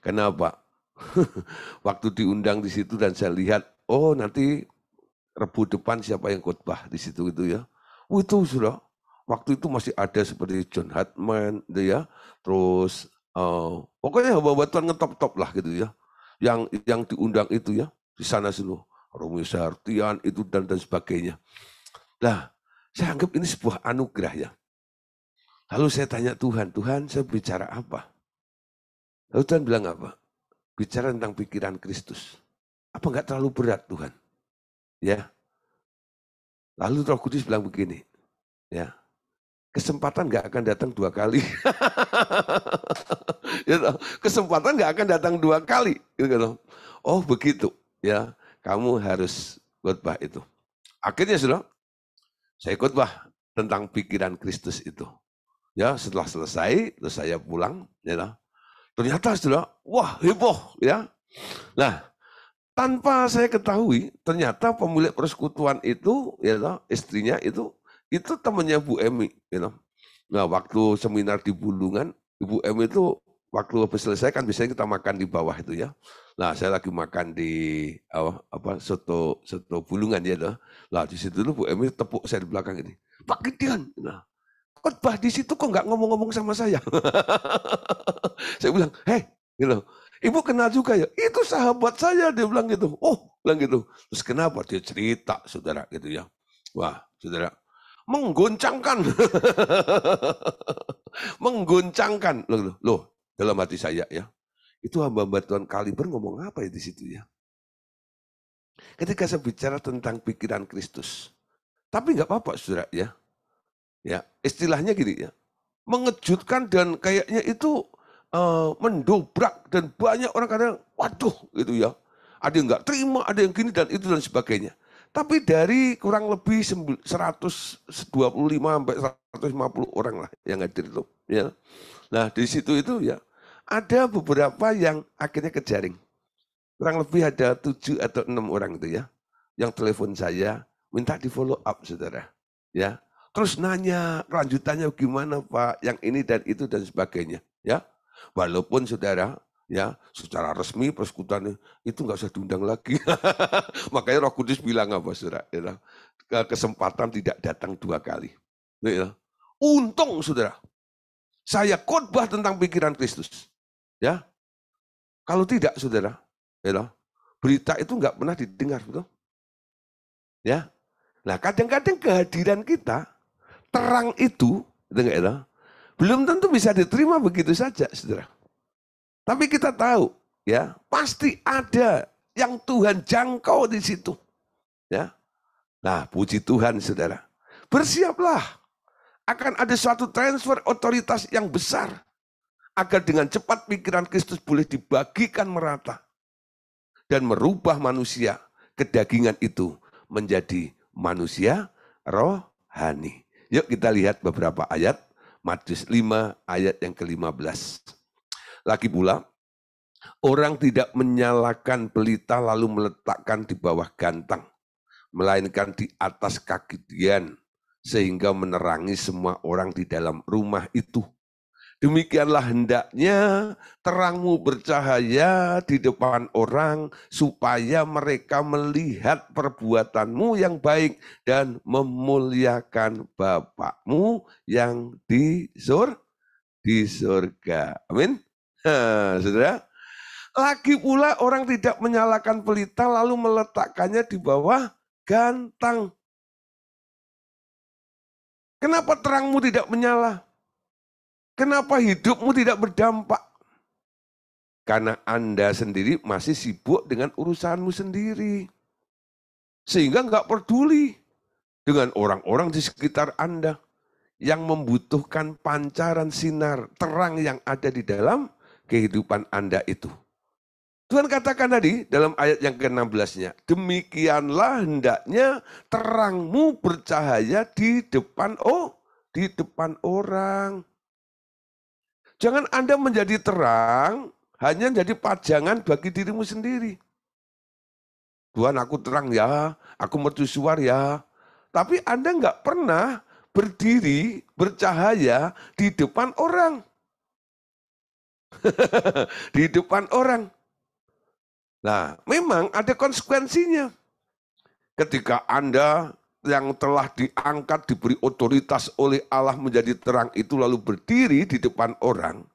Kenapa? Waktu diundang di situ dan saya lihat, oh nanti Rebu depan siapa yang khotbah di situ itu ya. Oh, itu sudah. Waktu itu masih ada seperti John Hartman gitu ya. Terus uh, pokoknya bawa-bawa tuan ngetop-top lah gitu ya. Yang yang diundang itu ya di sana semua Romi Sartian itu dan dan sebagainya. lah saya anggap ini sebuah anugerah ya. Lalu saya tanya Tuhan, Tuhan saya bicara apa? Lalu Tuhan bilang apa? Bicara tentang pikiran Kristus. Apa enggak terlalu berat Tuhan? Ya. Lalu Roh Kudus bilang begini, ya. Kesempatan nggak akan datang dua kali. Ya kesempatan nggak akan datang dua kali. Gitu kan oh begitu, ya kamu harus khotbah itu. Akhirnya sudah, saya khotbah tentang pikiran Kristus itu. Ya, setelah selesai, terus saya pulang, ya, ternyata sudah, wah heboh, ya. Nah, tanpa saya ketahui, ternyata pemilik persekutuan itu, ya, istrinya itu, itu temannya Bu Emi, ya. Nah, waktu seminar di Bulungan, Ibu Emi itu waktu habis selesai kan biasanya kita makan di bawah itu ya. Nah, saya lagi makan di apa, apa soto soto bulungan ya loh. lah di situ tuh Bu Emi tepuk saya di belakang ini. Pak Gideon. Nah, khotbah di situ kok nggak ngomong-ngomong sama saya. saya bilang, "Hei, gitu. Ibu kenal juga ya? Itu sahabat saya dia bilang gitu. Oh, bilang gitu. Terus kenapa dia cerita, Saudara gitu ya. Wah, Saudara, menggoncangkan menggoncangkan loh, loh dalam hati saya ya. Itu hamba-hamba Tuhan kaliber ngomong apa ya di situ ya. Ketika saya bicara tentang pikiran Kristus. Tapi nggak apa-apa saudara ya. Ya, istilahnya gini ya. Mengejutkan dan kayaknya itu uh, mendobrak dan banyak orang kadang waduh gitu ya. Ada yang nggak terima, ada yang gini dan itu dan sebagainya. Tapi dari kurang lebih 125 sampai 150 orang lah yang hadir itu. Ya. Nah di situ itu ya ada beberapa yang akhirnya kejaring. Kurang lebih ada tujuh atau enam orang itu ya. Yang telepon saya minta di follow up saudara. Ya, terus nanya kelanjutannya gimana Pak, yang ini dan itu dan sebagainya, ya. Walaupun saudara, ya, secara resmi persekutuan itu nggak usah diundang lagi. Makanya Roh Kudus bilang apa saudara, ya, kesempatan tidak datang dua kali. Ya. Untung saudara, saya khotbah tentang pikiran Kristus. Ya, kalau tidak, saudara, ya, berita itu nggak pernah didengar, betul? Ya, nah kadang-kadang kehadiran kita terang itu, enggak ya, belum tentu bisa diterima begitu saja, saudara. Tapi kita tahu, ya pasti ada yang Tuhan jangkau di situ, ya. Nah, puji Tuhan, saudara. Bersiaplah, akan ada suatu transfer otoritas yang besar agar dengan cepat pikiran Kristus boleh dibagikan merata dan merubah manusia kedagingan itu menjadi manusia rohani. Yuk kita lihat beberapa ayat Matius 5 ayat yang ke-15. Lagi pula, orang tidak menyalakan pelita lalu meletakkan di bawah gantang, melainkan di atas kaki dian, sehingga menerangi semua orang di dalam rumah itu. Demikianlah hendaknya terangmu bercahaya di depan orang supaya mereka melihat perbuatanmu yang baik dan memuliakan Bapakmu yang di sur di surga. Amin. Ha, saudara. Lagi pula orang tidak menyalakan pelita lalu meletakkannya di bawah gantang. Kenapa terangmu tidak menyala? Kenapa hidupmu tidak berdampak? Karena Anda sendiri masih sibuk dengan urusanmu sendiri. Sehingga nggak peduli dengan orang-orang di sekitar Anda yang membutuhkan pancaran sinar terang yang ada di dalam kehidupan Anda itu. Tuhan katakan tadi dalam ayat yang ke-16-nya, demikianlah hendaknya terangmu bercahaya di depan oh, di depan orang. Jangan Anda menjadi terang hanya jadi pajangan bagi dirimu sendiri. Tuhan aku terang ya, aku mercusuar ya. Tapi Anda nggak pernah berdiri, bercahaya di depan orang. di depan orang. Nah, memang ada konsekuensinya. Ketika Anda yang telah diangkat diberi otoritas oleh Allah menjadi terang itu lalu berdiri di depan orang,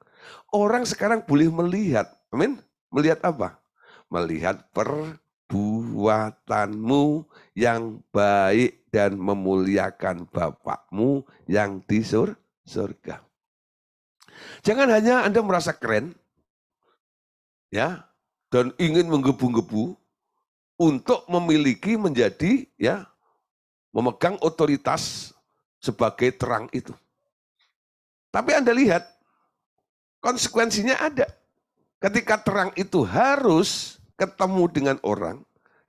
orang sekarang boleh melihat. Amin. Melihat apa? Melihat perbuatanmu yang baik dan memuliakan Bapakmu yang di surga. Jangan hanya Anda merasa keren, ya, dan ingin menggebu-gebu untuk memiliki menjadi ya memegang otoritas sebagai terang itu. Tapi Anda lihat, konsekuensinya ada. Ketika terang itu harus ketemu dengan orang,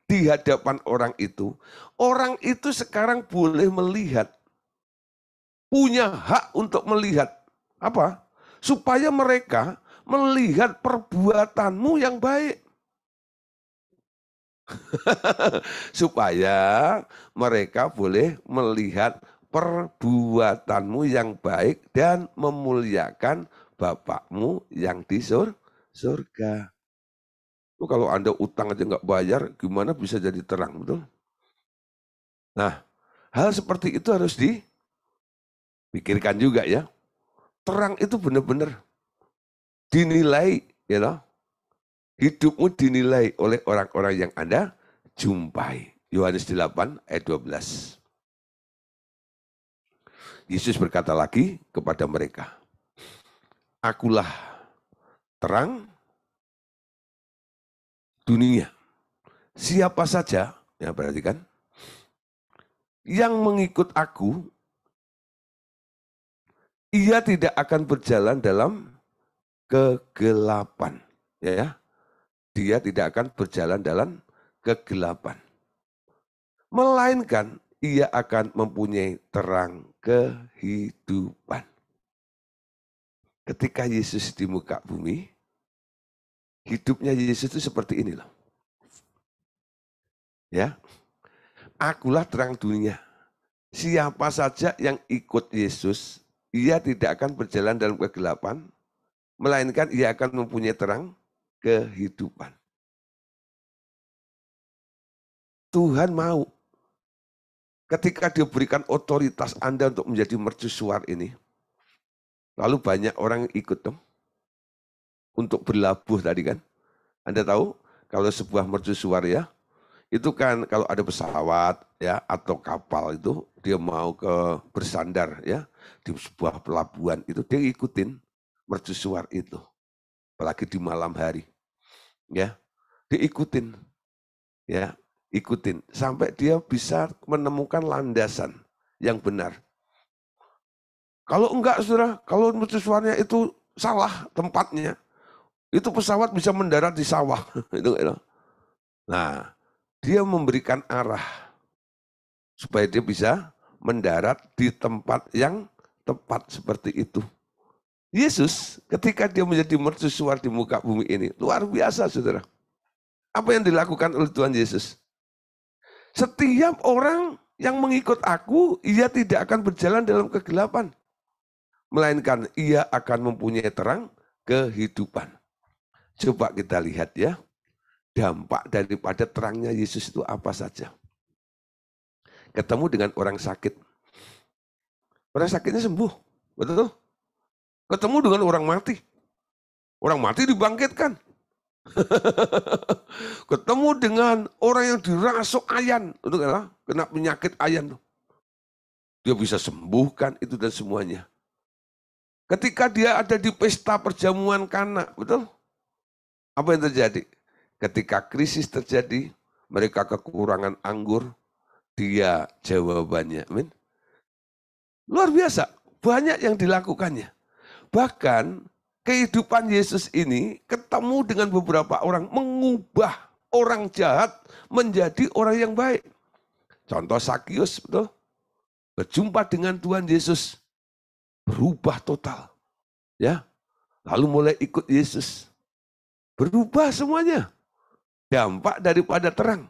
di hadapan orang itu, orang itu sekarang boleh melihat, punya hak untuk melihat. Apa? Supaya mereka melihat perbuatanmu yang baik. Supaya mereka boleh melihat perbuatanmu yang baik dan memuliakan Bapakmu yang di sur surga. Itu kalau Anda utang aja nggak bayar, gimana bisa jadi terang, betul? Nah, hal seperti itu harus dipikirkan juga ya. Terang itu benar-benar dinilai, ya you know, Hidupmu dinilai oleh orang-orang yang Anda jumpai. Yohanes 8 ayat 12. Yesus berkata lagi kepada mereka, Akulah terang dunia. Siapa saja, ya perhatikan, yang mengikut aku, ia tidak akan berjalan dalam kegelapan. Ya, ya dia tidak akan berjalan dalam kegelapan. Melainkan ia akan mempunyai terang kehidupan. Ketika Yesus di muka bumi, hidupnya Yesus itu seperti ini loh. Ya. Akulah terang dunia. Siapa saja yang ikut Yesus, ia tidak akan berjalan dalam kegelapan, melainkan ia akan mempunyai terang kehidupan. Tuhan mau ketika diberikan otoritas Anda untuk menjadi mercusuar ini, lalu banyak orang ikut dong untuk berlabuh tadi kan. Anda tahu kalau sebuah mercusuar ya, itu kan kalau ada pesawat ya atau kapal itu dia mau ke bersandar ya di sebuah pelabuhan itu dia ikutin mercusuar itu apalagi di malam hari Ya, diikutin. Ya, ikutin sampai dia bisa menemukan landasan yang benar. Kalau enggak Saudara, kalau mercusuarnya itu salah tempatnya, itu pesawat bisa mendarat di sawah. Gitu. Nah, dia memberikan arah supaya dia bisa mendarat di tempat yang tepat seperti itu. Yesus ketika dia menjadi mercusuar di muka bumi ini, luar biasa saudara. Apa yang dilakukan oleh Tuhan Yesus? Setiap orang yang mengikut aku, ia tidak akan berjalan dalam kegelapan. Melainkan ia akan mempunyai terang kehidupan. Coba kita lihat ya, dampak daripada terangnya Yesus itu apa saja. Ketemu dengan orang sakit. Orang sakitnya sembuh, betul? Ketemu dengan orang mati. Orang mati dibangkitkan. Ketemu dengan orang yang dirasuk ayan. Itu kenapa? Ah, kena penyakit ayan. Dia bisa sembuhkan itu dan semuanya. Ketika dia ada di pesta perjamuan kanak, betul? Apa yang terjadi? Ketika krisis terjadi, mereka kekurangan anggur, dia jawabannya. Amin. Luar biasa, banyak yang dilakukannya. Bahkan kehidupan Yesus ini ketemu dengan beberapa orang mengubah orang jahat menjadi orang yang baik. Contoh Sakius, betul? Berjumpa dengan Tuhan Yesus, berubah total. Ya, lalu mulai ikut Yesus. Berubah semuanya. Dampak daripada terang.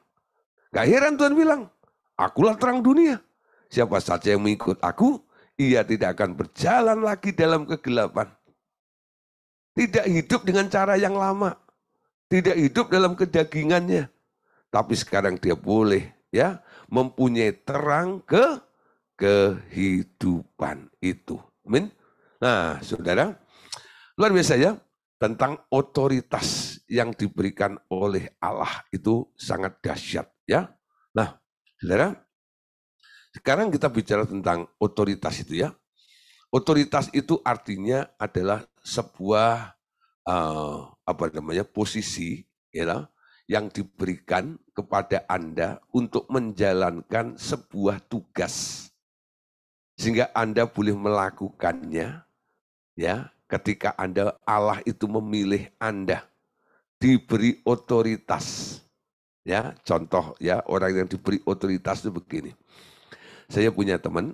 Gak heran Tuhan bilang, akulah terang dunia. Siapa saja yang mengikut aku, ia tidak akan berjalan lagi dalam kegelapan. Tidak hidup dengan cara yang lama. Tidak hidup dalam kedagingannya. Tapi sekarang dia boleh ya mempunyai terang ke kehidupan itu. Amin. Nah, Saudara, luar biasa ya tentang otoritas yang diberikan oleh Allah itu sangat dahsyat ya. Nah, Saudara, sekarang kita bicara tentang otoritas itu ya. Otoritas itu artinya adalah sebuah uh, apa namanya posisi ya yang diberikan kepada Anda untuk menjalankan sebuah tugas sehingga Anda boleh melakukannya ya ketika Anda Allah itu memilih Anda diberi otoritas ya contoh ya orang yang diberi otoritas itu begini saya punya teman,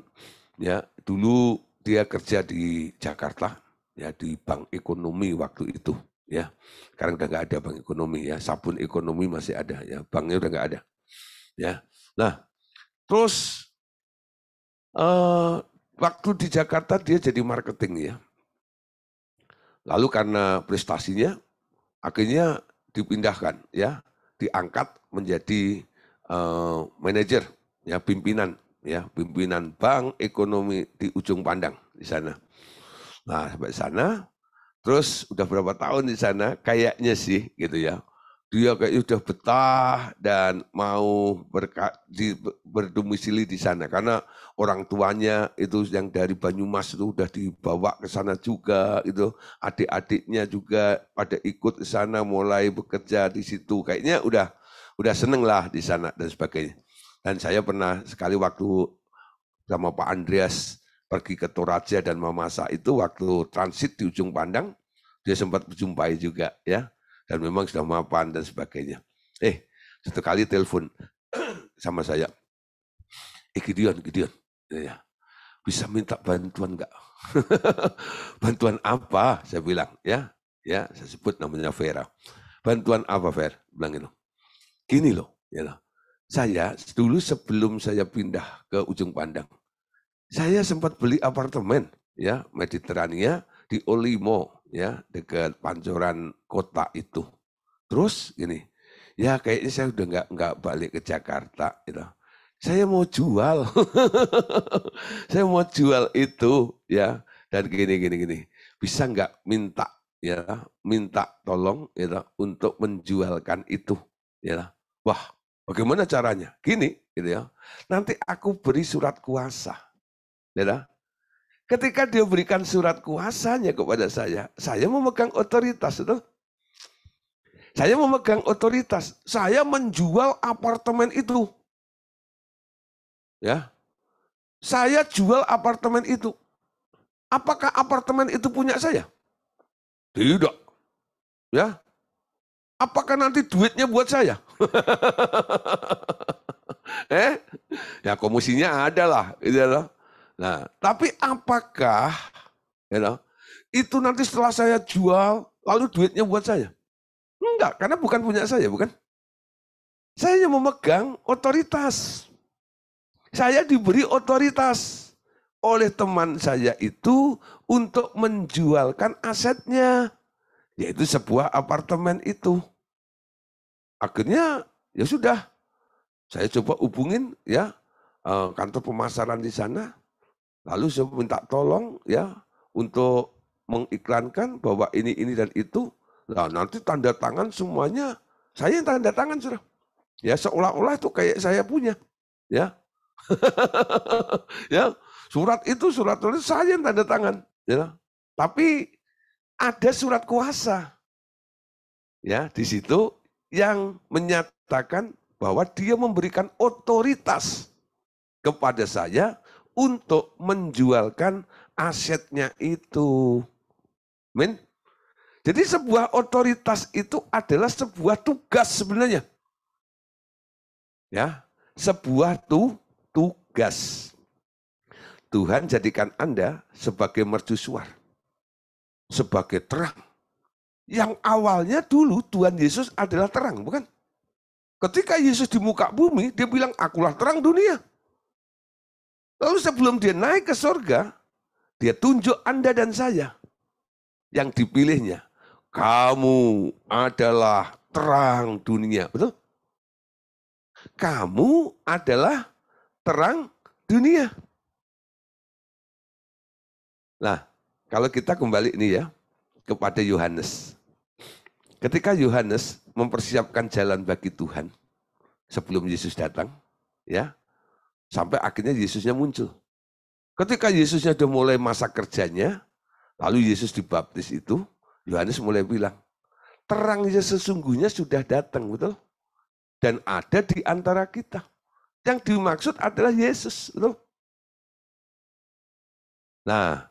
ya dulu dia kerja di Jakarta, ya di bank ekonomi waktu itu, ya. Sekarang udah nggak ada bank ekonomi ya, sabun ekonomi masih ada ya, banknya udah nggak ada, ya. Nah, terus uh, waktu di Jakarta dia jadi marketing ya. Lalu karena prestasinya akhirnya dipindahkan ya, diangkat menjadi uh, manajer ya pimpinan ya pimpinan bank ekonomi di ujung pandang di sana. Nah sampai sana, terus udah berapa tahun di sana, kayaknya sih gitu ya. Dia kayak udah betah dan mau berka, di, berdomisili di sana karena orang tuanya itu yang dari Banyumas itu udah dibawa ke sana juga itu adik-adiknya juga pada ikut ke sana mulai bekerja di situ kayaknya udah udah seneng lah di sana dan sebagainya. Dan saya pernah sekali waktu sama Pak Andreas pergi ke Toraja dan Mamasa itu waktu transit di ujung pandang dia sempat berjumpai juga ya dan memang sudah mapan dan sebagainya. Eh, satu kali telepon sama saya. Eh Gideon, Gideon. Ya, ya. bisa minta bantuan enggak? bantuan apa? Saya bilang, ya. Ya, saya sebut namanya Vera. Bantuan apa, Vera? Bilang gitu. Gini loh, ya loh saya dulu sebelum saya pindah ke ujung pandang, saya sempat beli apartemen ya Mediterania di Olimo ya dekat pancoran kota itu. Terus gini, ya kayaknya saya udah nggak nggak balik ke Jakarta gitu. Saya mau jual, saya mau jual itu ya dan gini gini gini bisa nggak minta ya minta tolong ya untuk menjualkan itu ya wah Bagaimana caranya? Gini, gitu ya. Nanti aku beri surat kuasa. Ya, Ketika dia berikan surat kuasanya kepada saya, saya memegang otoritas itu. Saya memegang otoritas, saya menjual apartemen itu. Ya. Saya jual apartemen itu. Apakah apartemen itu punya saya? Tidak. Ya. Apakah nanti duitnya buat saya? eh? Ya komisinya ada lah, gitu loh. Nah, tapi apakah you know, itu nanti setelah saya jual lalu duitnya buat saya? Enggak, karena bukan punya saya, bukan? Saya hanya memegang otoritas. Saya diberi otoritas oleh teman saya itu untuk menjualkan asetnya yaitu sebuah apartemen itu. Akhirnya ya sudah, saya coba hubungin ya eh, kantor pemasaran di sana, lalu saya minta tolong ya untuk mengiklankan bahwa ini ini dan itu. Nah nanti tanda tangan semuanya saya yang tanda tangan sudah. Ya seolah-olah itu kayak saya punya, ya. ya surat itu surat tulis saya yang tanda tangan, ya. Tapi ada surat kuasa. Ya, di situ yang menyatakan bahwa dia memberikan otoritas kepada saya untuk menjualkan asetnya itu. men? Jadi sebuah otoritas itu adalah sebuah tugas sebenarnya. Ya, sebuah tu, tugas. Tuhan jadikan Anda sebagai mercusuar sebagai terang. Yang awalnya dulu Tuhan Yesus adalah terang, bukan? Ketika Yesus di muka bumi, dia bilang, akulah terang dunia. Lalu sebelum dia naik ke sorga, dia tunjuk Anda dan saya yang dipilihnya. Kamu adalah terang dunia, betul? Kamu adalah terang dunia. Nah, kalau kita kembali nih ya kepada Yohanes. Ketika Yohanes mempersiapkan jalan bagi Tuhan sebelum Yesus datang, ya. Sampai akhirnya Yesusnya muncul. Ketika Yesusnya sudah mulai masa kerjanya, lalu Yesus dibaptis itu, Yohanes mulai bilang, terang Yesus ya, sesungguhnya sudah datang, betul? Dan ada di antara kita. Yang dimaksud adalah Yesus, betul? Nah,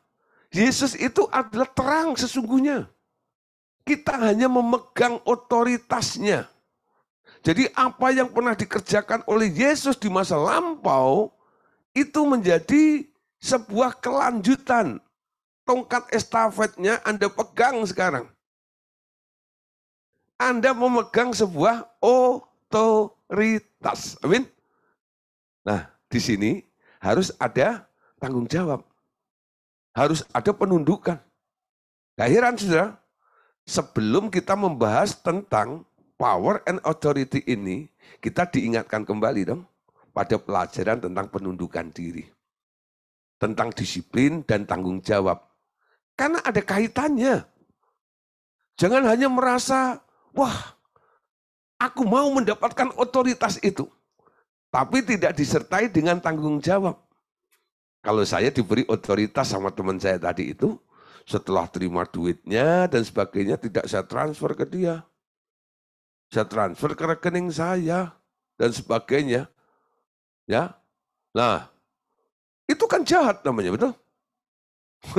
Yesus itu adalah terang sesungguhnya. Kita hanya memegang otoritasnya. Jadi apa yang pernah dikerjakan oleh Yesus di masa lampau itu menjadi sebuah kelanjutan. Tongkat estafetnya Anda pegang sekarang. Anda memegang sebuah otoritas. Amin. Nah, di sini harus ada tanggung jawab harus ada penundukan. Gak nah, heran saudara, sebelum kita membahas tentang power and authority ini, kita diingatkan kembali dong pada pelajaran tentang penundukan diri. Tentang disiplin dan tanggung jawab. Karena ada kaitannya. Jangan hanya merasa, wah aku mau mendapatkan otoritas itu. Tapi tidak disertai dengan tanggung jawab. Kalau saya diberi otoritas sama teman saya tadi itu, setelah terima duitnya dan sebagainya tidak saya transfer ke dia. Saya transfer ke rekening saya dan sebagainya. Ya. Nah, itu kan jahat namanya, betul?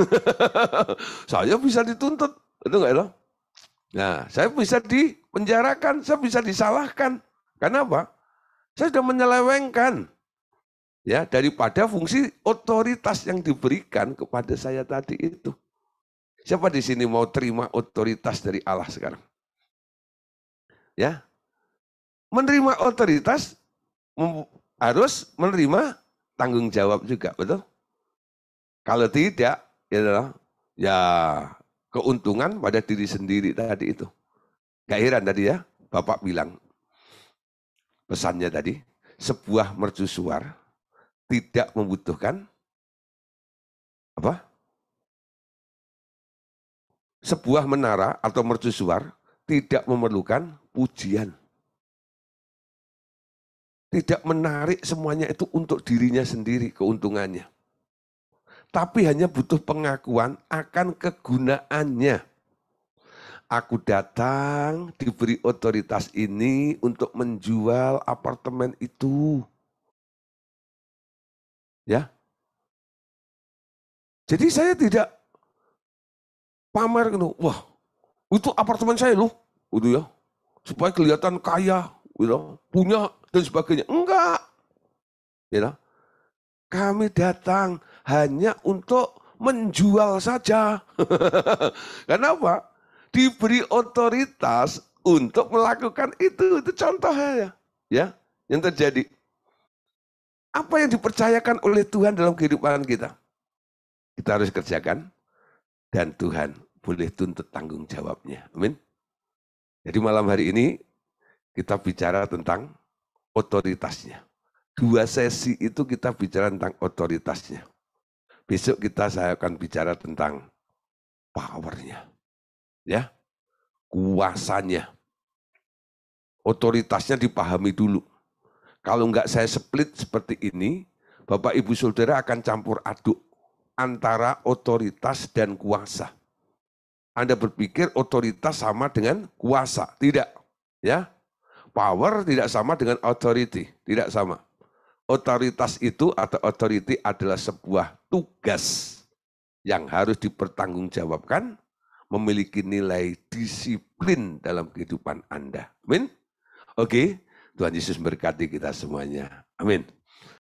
saya bisa dituntut, itu enggak loh? Nah, saya bisa dipenjarakan, saya bisa disalahkan. Karena apa? Saya sudah menyelewengkan ya daripada fungsi otoritas yang diberikan kepada saya tadi itu. Siapa di sini mau terima otoritas dari Allah sekarang? Ya. Menerima otoritas harus menerima tanggung jawab juga, betul? Kalau tidak, ya, ya keuntungan pada diri sendiri tadi itu. Gak heran tadi ya, Bapak bilang pesannya tadi, sebuah mercusuar tidak membutuhkan apa? Sebuah menara atau mercusuar tidak memerlukan pujian. Tidak menarik semuanya itu untuk dirinya sendiri keuntungannya. Tapi hanya butuh pengakuan akan kegunaannya. Aku datang diberi otoritas ini untuk menjual apartemen itu Ya. Jadi saya tidak pamer gitu. Wah, itu apartemen saya loh. Gitu ya. Supaya kelihatan kaya, gitu. punya dan sebagainya. Enggak. Ya. Kami datang hanya untuk menjual saja. Kenapa? Diberi otoritas untuk melakukan itu. Itu contohnya. Ya, yang terjadi. Apa yang dipercayakan oleh Tuhan dalam kehidupan kita? Kita harus kerjakan dan Tuhan boleh tuntut tanggung jawabnya. Amin. Jadi malam hari ini kita bicara tentang otoritasnya. Dua sesi itu kita bicara tentang otoritasnya. Besok kita saya akan bicara tentang powernya. Ya, kuasanya. Otoritasnya dipahami dulu. Kalau enggak saya split seperti ini, Bapak Ibu Saudara akan campur aduk antara otoritas dan kuasa. Anda berpikir otoritas sama dengan kuasa, tidak. Ya. Power tidak sama dengan authority, tidak sama. Otoritas itu atau authority adalah sebuah tugas yang harus dipertanggungjawabkan, memiliki nilai disiplin dalam kehidupan Anda. Amin. Oke. Okay. Tuhan Yesus berkati kita semuanya. Amin.